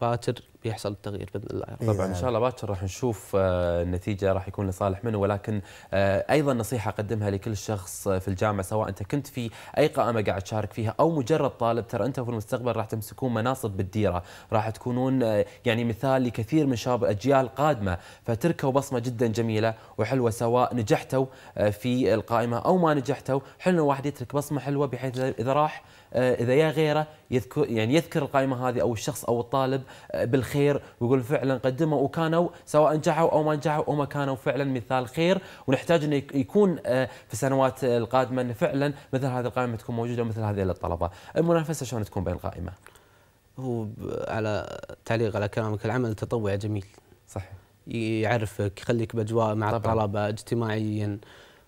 A: باكر بيحصل التغيير باذن الله إيه، طبعا ان شاء الله باكر راح نشوف النتيجه آه، راح يكون لصالح منه ولكن آه، ايضا نصيحه اقدمها لكل شخص آه، في الجامعه سواء انت كنت في اي قائمه قاعد تشارك فيها او مجرد طالب ترى انت في المستقبل راح تمسكون مناصب بالديره راح تكونون يعني مثال لكثير من شباب اجيال قادمه فتركوا بصمه جدا جميله وحلوه سواء نجحتوا في القائمه او ما نجحتوا حلو الواحد يترك بصمه حلوه بحيث اذا راح آه، اذا يا غيره يذكر يعني يذكر القائمه هذه او الشخص او الطالب آه، بالخير ويقول فعلا قدموا وكانوا سواء نجحوا او ما نجحوا هم كانوا فعلا مثال خير ونحتاج انه يكون آه، في السنوات القادمه انه فعلا مثل هذه القائمه تكون موجوده مثل هذه للطلبه، المنافسه شلون تكون بين القائمه؟ هو على
E: تعليق على كلامك العمل التطوعي جميل صحيح يعرفك يخليك باجواء مع طبعا. الطلبه اجتماعيا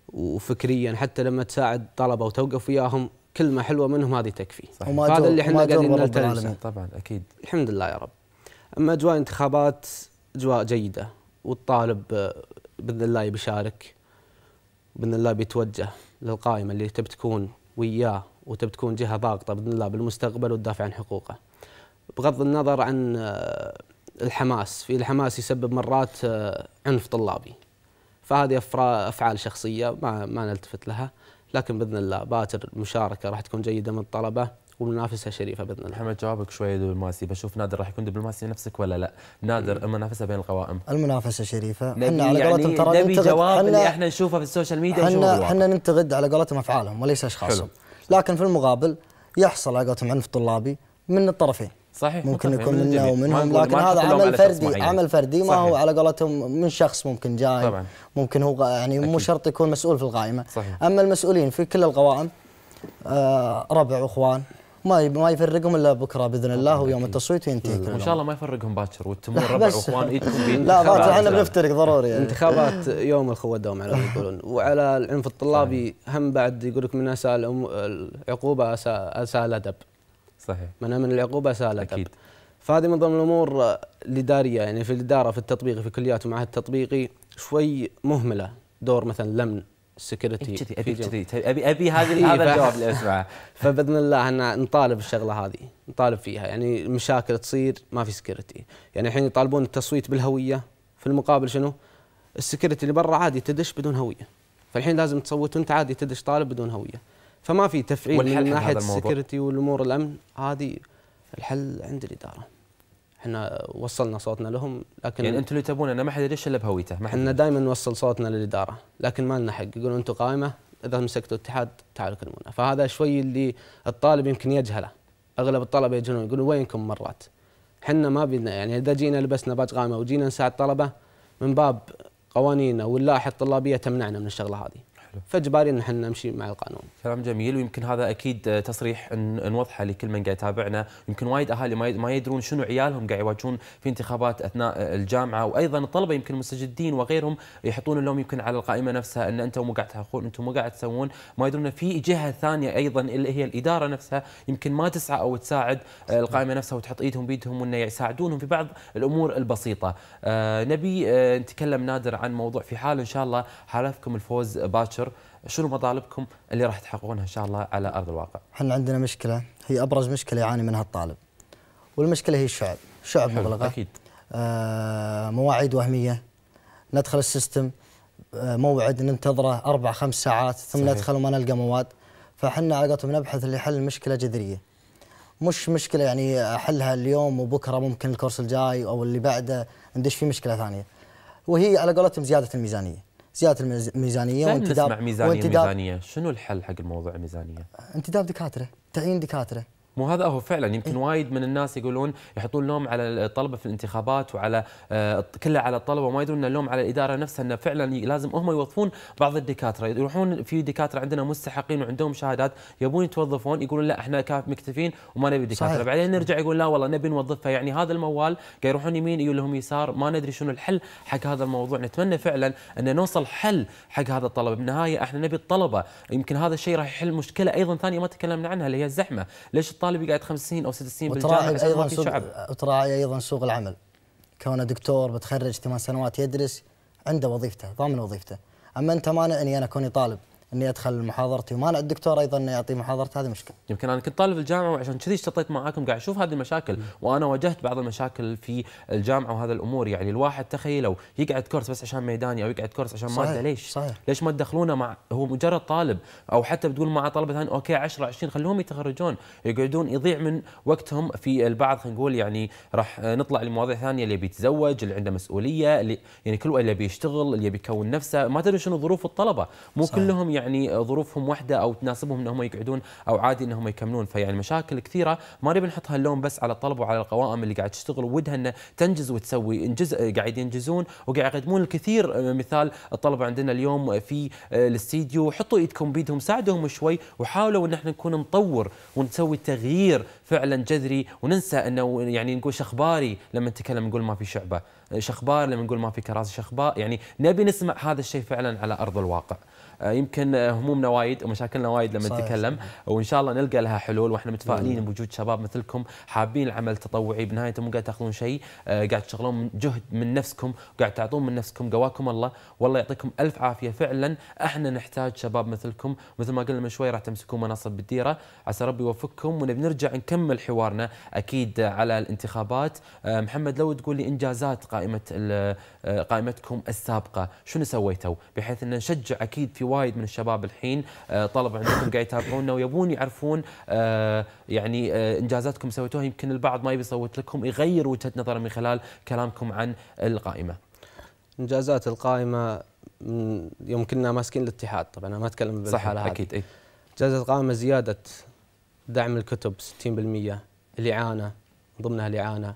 E: وفكريا حتى لما تساعد طلبه وتوقف وياهم كلمه حلوه منهم هذه تكفي هذا اللي احنا قاعدين نلتمسه طبعا اكيد الحمد لله يا رب اما اجواء انتخابات اجواء جيده والطالب آه، باذن الله بيشارك باذن الله بيتوجه للقائمه اللي تبي تكون وياه وتبي تكون جهه ضاغطه باذن الله بالمستقبل وتدافع عن حقوقه. بغض النظر عن آه، الحماس، في الحماس يسبب مرات آه، عنف طلابي. فهذه افعال شخصيه ما ما نلتفت لها. لكن باذن الله باكر مشاركه
A: راح تكون جيده من الطلبه ومنافسه شريفه باذن الله. محمد جوابك شويه دبلوماسي بشوف نادر راح يكون دبلوماسي نفسك ولا لا؟ نادر المنافسه بين القوائم.
F: المنافسه شريفه، احنا على يعني قولتهم ترى نبي جواب اللي احنا
A: نشوفه في السوشيال ميديا احنا احنا
F: ننتقد على قولتهم افعالهم وليس اشخاصهم. لكن في المقابل يحصل على قولتهم عنف طلابي من الطرفين.
A: صحيح ممكن يكون منا ومنهم لكن هذا عمل فردي عمل فردي ما هو
F: على قولتهم من شخص ممكن جاي طبعا. ممكن هو يعني مو شرط يكون مسؤول في القائمه صحيح. اما المسؤولين في كل القوائم آه ربع واخوان ما ما يفرقهم الا بكره باذن الله ويوم التصويت وينتهي كل وان شاء الله
A: ما يفرقهم باكر والتمور ربع واخوان لا باكر احنا بنفترق ضروري يعني. انتخابات يوم
E: الخوه دوم على يقولون وعلى العنف الطلابي هم بعد يقول لك من اساء العقوبه اساء الادب صحيح منها من العقوبه سالت اكيد فهذه من ضمن الامور الاداريه يعني في الاداره في التطبيق في كليات ومعاهد التطبيقي شوي مهمله دور مثلا الامن السكيورتي إيه، ابي ابي ابي ابي هذا إيه، هذا الجواب اللي اسمعه فباذن الله ان نطالب الشغله هذه نطالب فيها يعني مشاكل تصير ما في سكيورتي يعني الحين يطالبون التصويت بالهويه في المقابل شنو؟ السكيورتي اللي برا عادي تدش بدون هويه فالحين لازم تصوت وانت عادي تدش طالب بدون هويه فما في تفعيل من ناحيه السكيورتي والامور الامن هذه الحل عند الاداره احنا وصلنا صوتنا لهم لكن يعني انتم اللي تبونه انه ما حد يدش الا بهويته ما احنا دائما نوصل صوتنا للاداره لكن ما لنا حق يقولون انتم قائمه اذا مسكتوا الاتحاد تعالوا كلمونا فهذا شوي اللي الطالب يمكن يجهله اغلب الطلبه يجون يقولون وينكم مرات احنا ما بدنا يعني اذا جينا لبسنا باج قائمه وجينا نساعد طلبه من باب قوانيننا واللائحه
A: الطلابيه تمنعنا من الشغله هذه فاجباري ان احنا نمشي مع القانون. كلام جميل ويمكن هذا اكيد تصريح نوضحه لكل من قاعد يتابعنا، يمكن وايد اهالي ما يدرون شنو عيالهم قاعد يواجهون في انتخابات اثناء الجامعه وايضا الطلبه يمكن المستجدين وغيرهم يحطون اللوم يمكن على القائمه نفسها ان انتم مو قاعد تحققون انتم مو قاعد تسوون، ما يدرون في جهه ثانيه ايضا اللي هي الاداره نفسها يمكن ما تسعى او تساعد القائمه نفسها وتحط ايدهم بيدهم وانه يساعدونهم في بعض الامور البسيطه. آه، نبي آه، نتكلم نادر عن موضوع في حال ان شاء الله حالفكم الفوز باكر اشهر شنو مطالبكم اللي راح تحققونها ان شاء الله على ارض الواقع؟
F: احنا عندنا مشكله هي ابرز مشكله يعاني منها الطالب والمشكله هي الشعب، شعب مغلقه اكيد آه مواعيد وهميه ندخل السيستم آه موعد ننتظره اربع خمس ساعات ثم صحيح. ندخل وما نلقى مواد فاحنا على قولتهم نبحث لحل مشكله جذريه مش مشكله يعني احلها اليوم وبكره ممكن الكورس الجاي او اللي بعده ندش في مشكله ثانيه وهي على قولتهم زياده الميزانيه زياده الميزانيه وانتداب نسمع ميزانيه وانتداب
A: ميزانيه شنو الحل حق الموضوع الميزانيه
F: انتداب دكاتره تعيين دكاتره
A: مو هذا هو فعلا إيه. يمكن وايد من الناس يقولون يحطون لوم على الطلبه في الانتخابات وعلى آه، كله على الطلبه وما يدرون ان اللوم على الاداره نفسها انه فعلا لازم هم يوظفون بعض الدكاتره يروحون في دكاتره عندنا مستحقين وعندهم شهادات يبون يتوظفون يقولون لا احنا كاف مكتفين وما نبي دكاتره بعدين نرجع يقول لا والله نبي نوظفها يعني هذا الموال قاعد يروحون يمين يقول لهم يسار ما ندري شنو الحل حق هذا الموضوع نتمنى فعلا ان نوصل حل حق هذا الطلبه بالنهايه احنا نبي الطلبه يمكن هذا الشيء راح يحل مشكله ايضا ثانيه ما تكلمنا عنها اللي هي الزحمه ليش طالبي يقعد خمس سنين او ست سنين وتراعي ايضا سوق
F: وتراعي ايضا سوق العمل كونه دكتور بتخرج ثمان سنوات يدرس عنده وظيفته ضامن وظيفته اما انت مانعني انا كوني طالب اني ادخل محاضرتي ومانع الدكتور ايضا انه يعطي محاضرته هذه مشكله.
A: يمكن انا كنت طالب الجامعه وعشان كذي اشتطيت معاكم قاعد اشوف هذه المشاكل وانا واجهت بعض المشاكل في الجامعه وهذا الامور يعني الواحد تخيلوا يقعد كورس بس عشان ميداني او يقعد كورس عشان ماده ليش؟ صحيح. ليش ما تدخلونه مع هو مجرد طالب او حتى بتقول مع طلبه ثاني اوكي 10 20 خلوهم يتخرجون يقعدون يضيع من وقتهم في البعض خلينا نقول يعني راح نطلع لمواضيع ثانيه اللي بيتزوج اللي عنده مسؤوليه اللي يعني كل اللي بيشتغل اللي بيكون نفسه ما تدري شنو ظروف الطلبه مو صحيح. كلهم يعني يعني ظروفهم واحده او تناسبهم انهم يقعدون او عادي انهم يكملون فيعني مشاكل كثيره ما نبي نحط هاللوم بس على الطلبه وعلى القوائم اللي قاعد تشتغل ودها انه تنجز وتسوي انجز قاعد ينجزون وقاعد يقدمون الكثير مثال الطلبه عندنا اليوم في الاستديو حطوا ايدكم بيدهم ساعدوهم شوي وحاولوا ان احنا نكون نطور ونسوي تغيير فعلا جذري وننسى انه يعني نقول شخباري لما نتكلم نقول ما في شعبه شخبار لما نقول ما في كراسي شخبار يعني نبي نسمع هذا الشيء فعلا على ارض الواقع آه، يمكن همومنا وايد ومشاكلنا وايد لما نتكلم وان شاء الله نلقى لها حلول واحنا متفائلين بوجود شباب مثلكم حابين العمل التطوعي بنهايه انتم قاعد تاخذون شيء آه، قاعد تشتغلون من جهد من نفسكم وقاعد تعطون من نفسكم قواكم الله والله يعطيكم الف عافيه فعلا احنا نحتاج شباب مثلكم مثل ما قلنا من شوي راح تمسكون مناصب بالديره عسى ربي يوفقكم ونبي نرجع نكمل حوارنا اكيد على الانتخابات آه، محمد لو تقول لي انجازات قائمه قائمتكم السابقه شنو سويتوا بحيث ان نشجع اكيد في وايد من الشباب الحين آه، طلب عندكم قاعد يتابعونا ويبون يعرفون آه، يعني آه، انجازاتكم سويتوها يمكن البعض ما يبي يصوت لكم يغير وجهه نظره من خلال كلامكم عن القائمه. انجازات القائمه
E: يوم كنا ماسكين الاتحاد طبعا انا ما اتكلم بالحاله هذه. اكيد اي. انجازات القائمه زياده دعم الكتب 60% الاعانه ضمنها الاعانه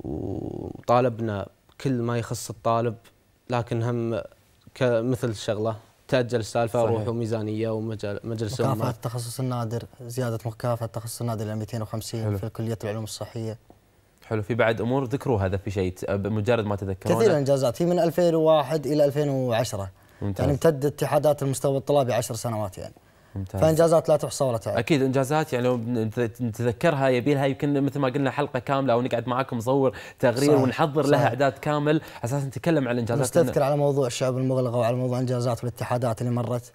E: وطالبنا كل ما يخص الطالب لكن هم كمثل الشغله تاجل السالفه روحوا ميزانيه ومجلس مكافاه التخصص
F: النادر زياده مكافاه التخصص النادر الى 250 حلو. في كليه العلوم الصحيه
A: حلو في بعد امور ذكروها هذا في شيء مجرد ما تذكرون كثير
F: انجازات في من 2001 الى 2010 ممتاز. يعني امتد اتحادات المستوى الطلابي 10 سنوات يعني ممتاز. فانجازات لا تحصى ولا تعد
A: اكيد انجازات يعني لو نتذكرها يبي لها يمكن مثل ما قلنا حلقه كامله او نقعد معاكم نصور تقرير ونحضر صحيح. لها اعداد كامل اساس نتكلم عن الانجازات نستذكر
F: على موضوع الشعب المغلقه وعلى موضوع انجازات والاتحادات اللي مرت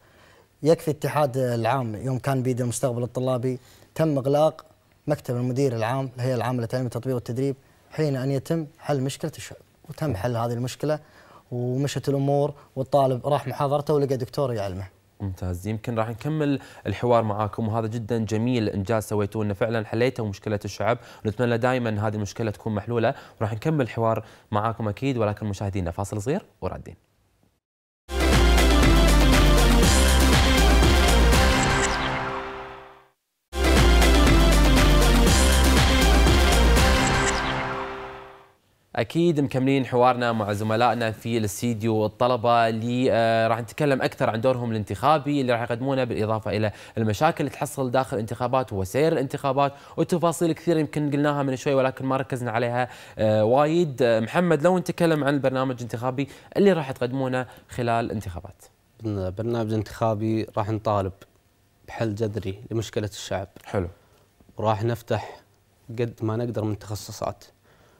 F: يكفي الاتحاد العام يوم كان بيد المستقبل الطلابي تم اغلاق مكتب المدير العام الهيئه العامه للتعليم التطبيق والتدريب حين ان يتم حل مشكله الشعب وتم حل هذه المشكله ومشت الامور والطالب راح محاضرته ولقى دكتور يعلمه
A: ممتاز يمكن راح نكمل الحوار معاكم وهذا جدا جميل انجاز سويتوه انه فعلا حليتوا مشكله الشعب ونتمنى دائما هذه المشكله تكون محلوله وراح نكمل الحوار معاكم اكيد ولكن مشاهدينا فاصل صغير ورادين اكيد مكملين حوارنا مع زملائنا في الاستديو والطلبه اللي آه، راح نتكلم اكثر عن دورهم الانتخابي اللي راح يقدمونه بالاضافه الى المشاكل اللي تحصل داخل الانتخابات وسير الانتخابات وتفاصيل كثيره يمكن قلناها من شوي ولكن ما ركزنا عليها آه، وايد آه، محمد لو نتكلم عن البرنامج الانتخابي اللي راح تقدمونه خلال الانتخابات برنامج انتخابي راح نطالب بحل جذري لمشكله
E: الشعب حلو وراح نفتح قد ما نقدر من تخصصات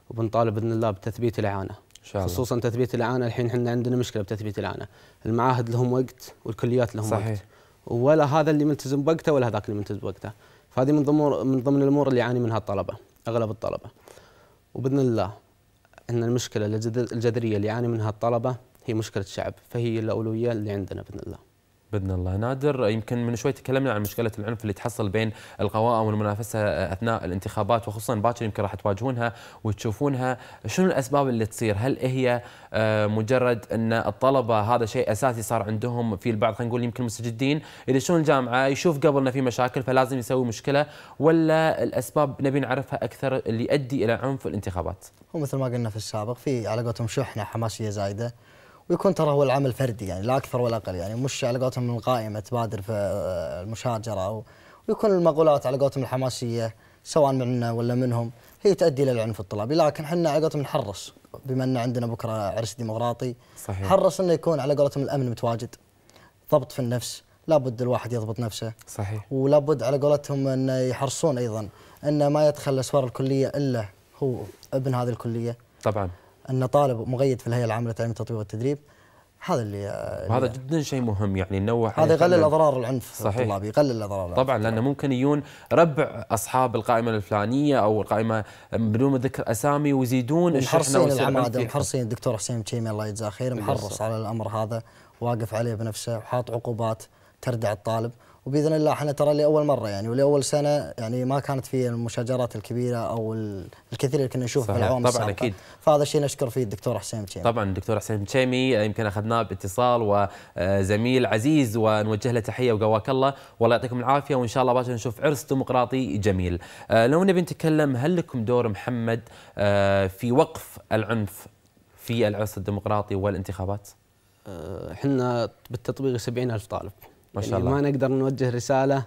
E: وبنطالب باذن الله بتثبيت الاعانه إن شاء الله. خصوصا تثبيت الاعانه الحين احنا عندنا مشكله بتثبيت الاعانه المعاهد لهم وقت والكليات لهم صحيح. وقت ولا هذا اللي ملتزم بوقته ولا هذاك اللي ملتزم بوقته فهذه من ضمن من ضمن الامور اللي يعاني منها الطلبه اغلب الطلبه وباذن الله ان المشكله الجذريه اللي يعاني منها الطلبه هي مشكله الشعب فهي الاولويه اللي عندنا باذن الله
A: باذن الله نادر يمكن من شوي تكلمنا عن مشكله العنف اللي تحصل بين القوائم والمنافسه آه، اثناء الانتخابات وخصوصا باكر يمكن راح تواجهونها وتشوفونها شنو الاسباب اللي تصير هل هي آه، مجرد ان الطلبه هذا شيء اساسي صار عندهم في البعض خلينا نقول يمكن مستجدين يدشون الجامعه يشوف قبل في مشاكل فلازم يسوي مشكله ولا الاسباب نبي نعرفها اكثر اللي يؤدي الى عنف الانتخابات
F: هو مثل ما قلنا في السابق في على قولتهم شحنه حماسيه زايده ويكون ترى هو العمل فردي يعني لا اكثر ولا اقل يعني مش على قولتهم من قائمه تبادر في آه، المشاجره ويكون المقولات على قولتهم الحماسيه سواء منا ولا منهم هي تؤدي الى العنف الطلابي لكن احنا على قولتهم نحرص بما ان عندنا بكره عرس ديمقراطي صحيح. حرص انه يكون على قولتهم الامن متواجد ضبط في النفس لابد الواحد يضبط نفسه صحيح ولابد على قولتهم انه يحرصون ايضا انه ما يدخل اسوار الكليه الا هو ابن هذه الكليه طبعا ان طالب مقيد في الهيئه العامه للتعليم والتطوير والتدريب هذا اللي وهذا آه،
A: جدا شيء مهم يعني ننوه هذا يقلل اضرار العنف صحيح الطلابي يقلل اضرار طبعا لانه ممكن يجون ربع اصحاب القائمه الفلانيه او القائمه بدون ذكر اسامي
F: ويزيدون الشحنه العماده محرصين الدكتور حسين تيمي الله يجزاه خير محرص على الامر هذا واقف عليه بنفسه وحاط عقوبات تردع الطالب وباذن الله احنا ترى لاول مره يعني ولاول سنه يعني ما كانت في المشاجرات الكبيره او الكثير اللي كنا نشوفه في العوام طبعا السابقة. اكيد فهذا الشيء نشكر فيه الدكتور حسين تشيمي
A: طبعا الدكتور حسين تشيمي يمكن اخذناه باتصال وزميل عزيز ونوجه له تحيه وقواك الله والله يعطيكم العافيه وان شاء الله باكر نشوف عرس ديمقراطي جميل آه، لو نبي نتكلم هل لكم دور محمد آه، في وقف العنف في العرس الديمقراطي والانتخابات؟ آه،
E: احنا بالتطبيق 70000 طالب ما يعني شاء الله يعني ما نقدر نوجه رساله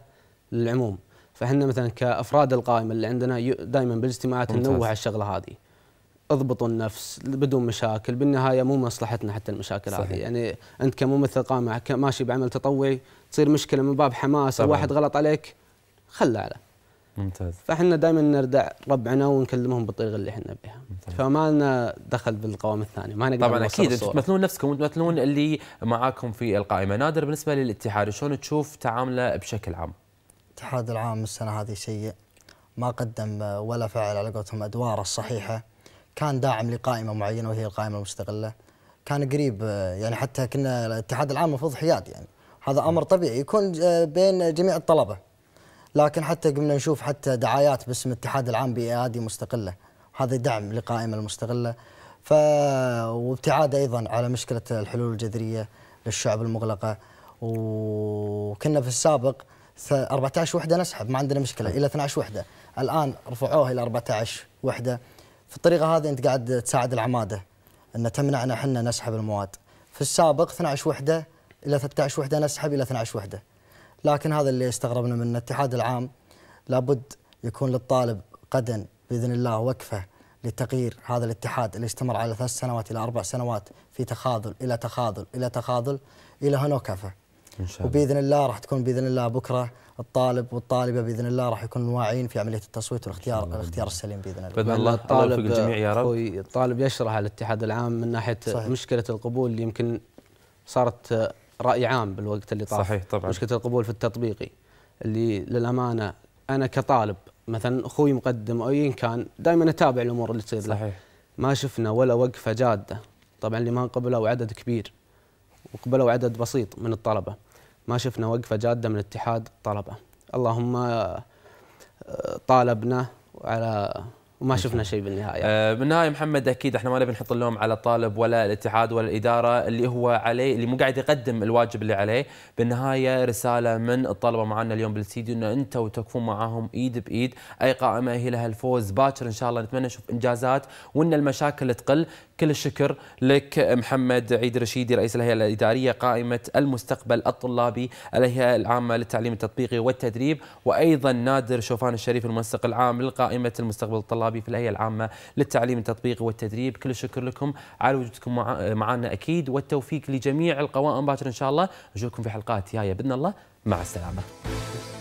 E: للعموم فاحنا مثلا كافراد القائمه اللي عندنا دائما بالاجتماعات ننوه على الشغله هذه اضبطوا النفس بدون مشاكل بالنهايه مو مصلحتنا حتى المشاكل صحيح. هذه يعني انت كممثل قائمه ماشي بعمل تطوعي تصير مشكله من باب حماس او واحد غلط عليك خله على ممتاز فاحنا دائما نردع ربعنا ونكلمهم بالطريقه اللي احنا بها
A: فما لنا دخل بالقوام الثاني ما نقدر طبعا اكيد انتم تمثلون نفسكم وتمثلون اللي معاكم في القائمه نادر بالنسبه للاتحاد شلون تشوف تعامله بشكل عام
F: الاتحاد العام السنه هذه سيء ما قدم ولا فعل على قولتهم ادواره الصحيحه كان داعم لقائمه معينه وهي القائمه المستقله كان قريب يعني حتى كنا الاتحاد العام المفروض حياد يعني هذا امر طبيعي يكون آه، بين جميع الطلبه لكن حتى قمنا نشوف حتى دعايات باسم الاتحاد العام بأيادي مستقلة هذا دعم لقائمة المستقلة ف وابتعاد أيضا على مشكلة الحلول الجذرية للشعب المغلقة وكنا في السابق 14 وحده نسحب ما عندنا مشكله الى 12 وحده الان رفعوها الى 14 وحده في الطريقه هذه انت قاعد تساعد العماده ان تمنعنا احنا نسحب المواد في السابق 12 وحده الى 13 وحده نسحب الى 12 وحده لكن هذا اللي استغربنا منه الاتحاد العام لابد يكون للطالب قدا باذن الله وقفه لتغيير هذا الاتحاد اللي استمر على ثلاث سنوات الى اربع سنوات في تخاذل الى تخاذل الى تخاذل الى هنا وكفى. ان شاء الله. وباذن الله راح تكون باذن الله بكره الطالب والطالبه باذن الله راح يكونوا واعيين في عمليه التصويت والاختيار الاختيار السليم باذن الله. باذن الله الطالب الجميع يا
E: رب. الطالب يشرح على الاتحاد العام من ناحيه صحيح. مشكله القبول اللي يمكن صارت راي عام بالوقت اللي طاف صحيح طبعا مشكله القبول في التطبيقي اللي للامانه انا كطالب مثلا اخوي مقدم او ايا كان دائما اتابع الامور اللي تصير صحيح له. ما شفنا ولا وقفه جاده طبعا اللي ما قبلوا عدد كبير وقبلوا عدد بسيط من الطلبه ما شفنا وقفه جاده من اتحاد الطلبه اللهم آه،
A: طالبنا على وما شفنا شيء بالنهايه. آه بالنهايه محمد اكيد احنا ما نبي نحط اللوم على الطالب ولا الاتحاد ولا الاداره اللي هو عليه اللي مو قاعد يقدم الواجب اللي عليه، بالنهايه رساله من الطلبه معنا اليوم بالاستديو انه انتم توقفون معاهم ايد بايد، اي قائمه هي لها الفوز باكر ان شاء الله نتمنى نشوف انجازات وان المشاكل تقل، كل الشكر لك محمد عيد رشيدي رئيس الهيئة الإدارية قائمة المستقبل الطلابي الهيئة العامة للتعليم التطبيقي والتدريب وأيضا نادر شوفان الشريف المنسق العام لقائمة المستقبل الطلابي في الهيئة العامة للتعليم التطبيقي والتدريب كل الشكر لكم على وجودكم معنا أكيد والتوفيق لجميع القوائم باكر إن شاء الله نشوفكم في حلقات جاية بإذن الله مع السلامة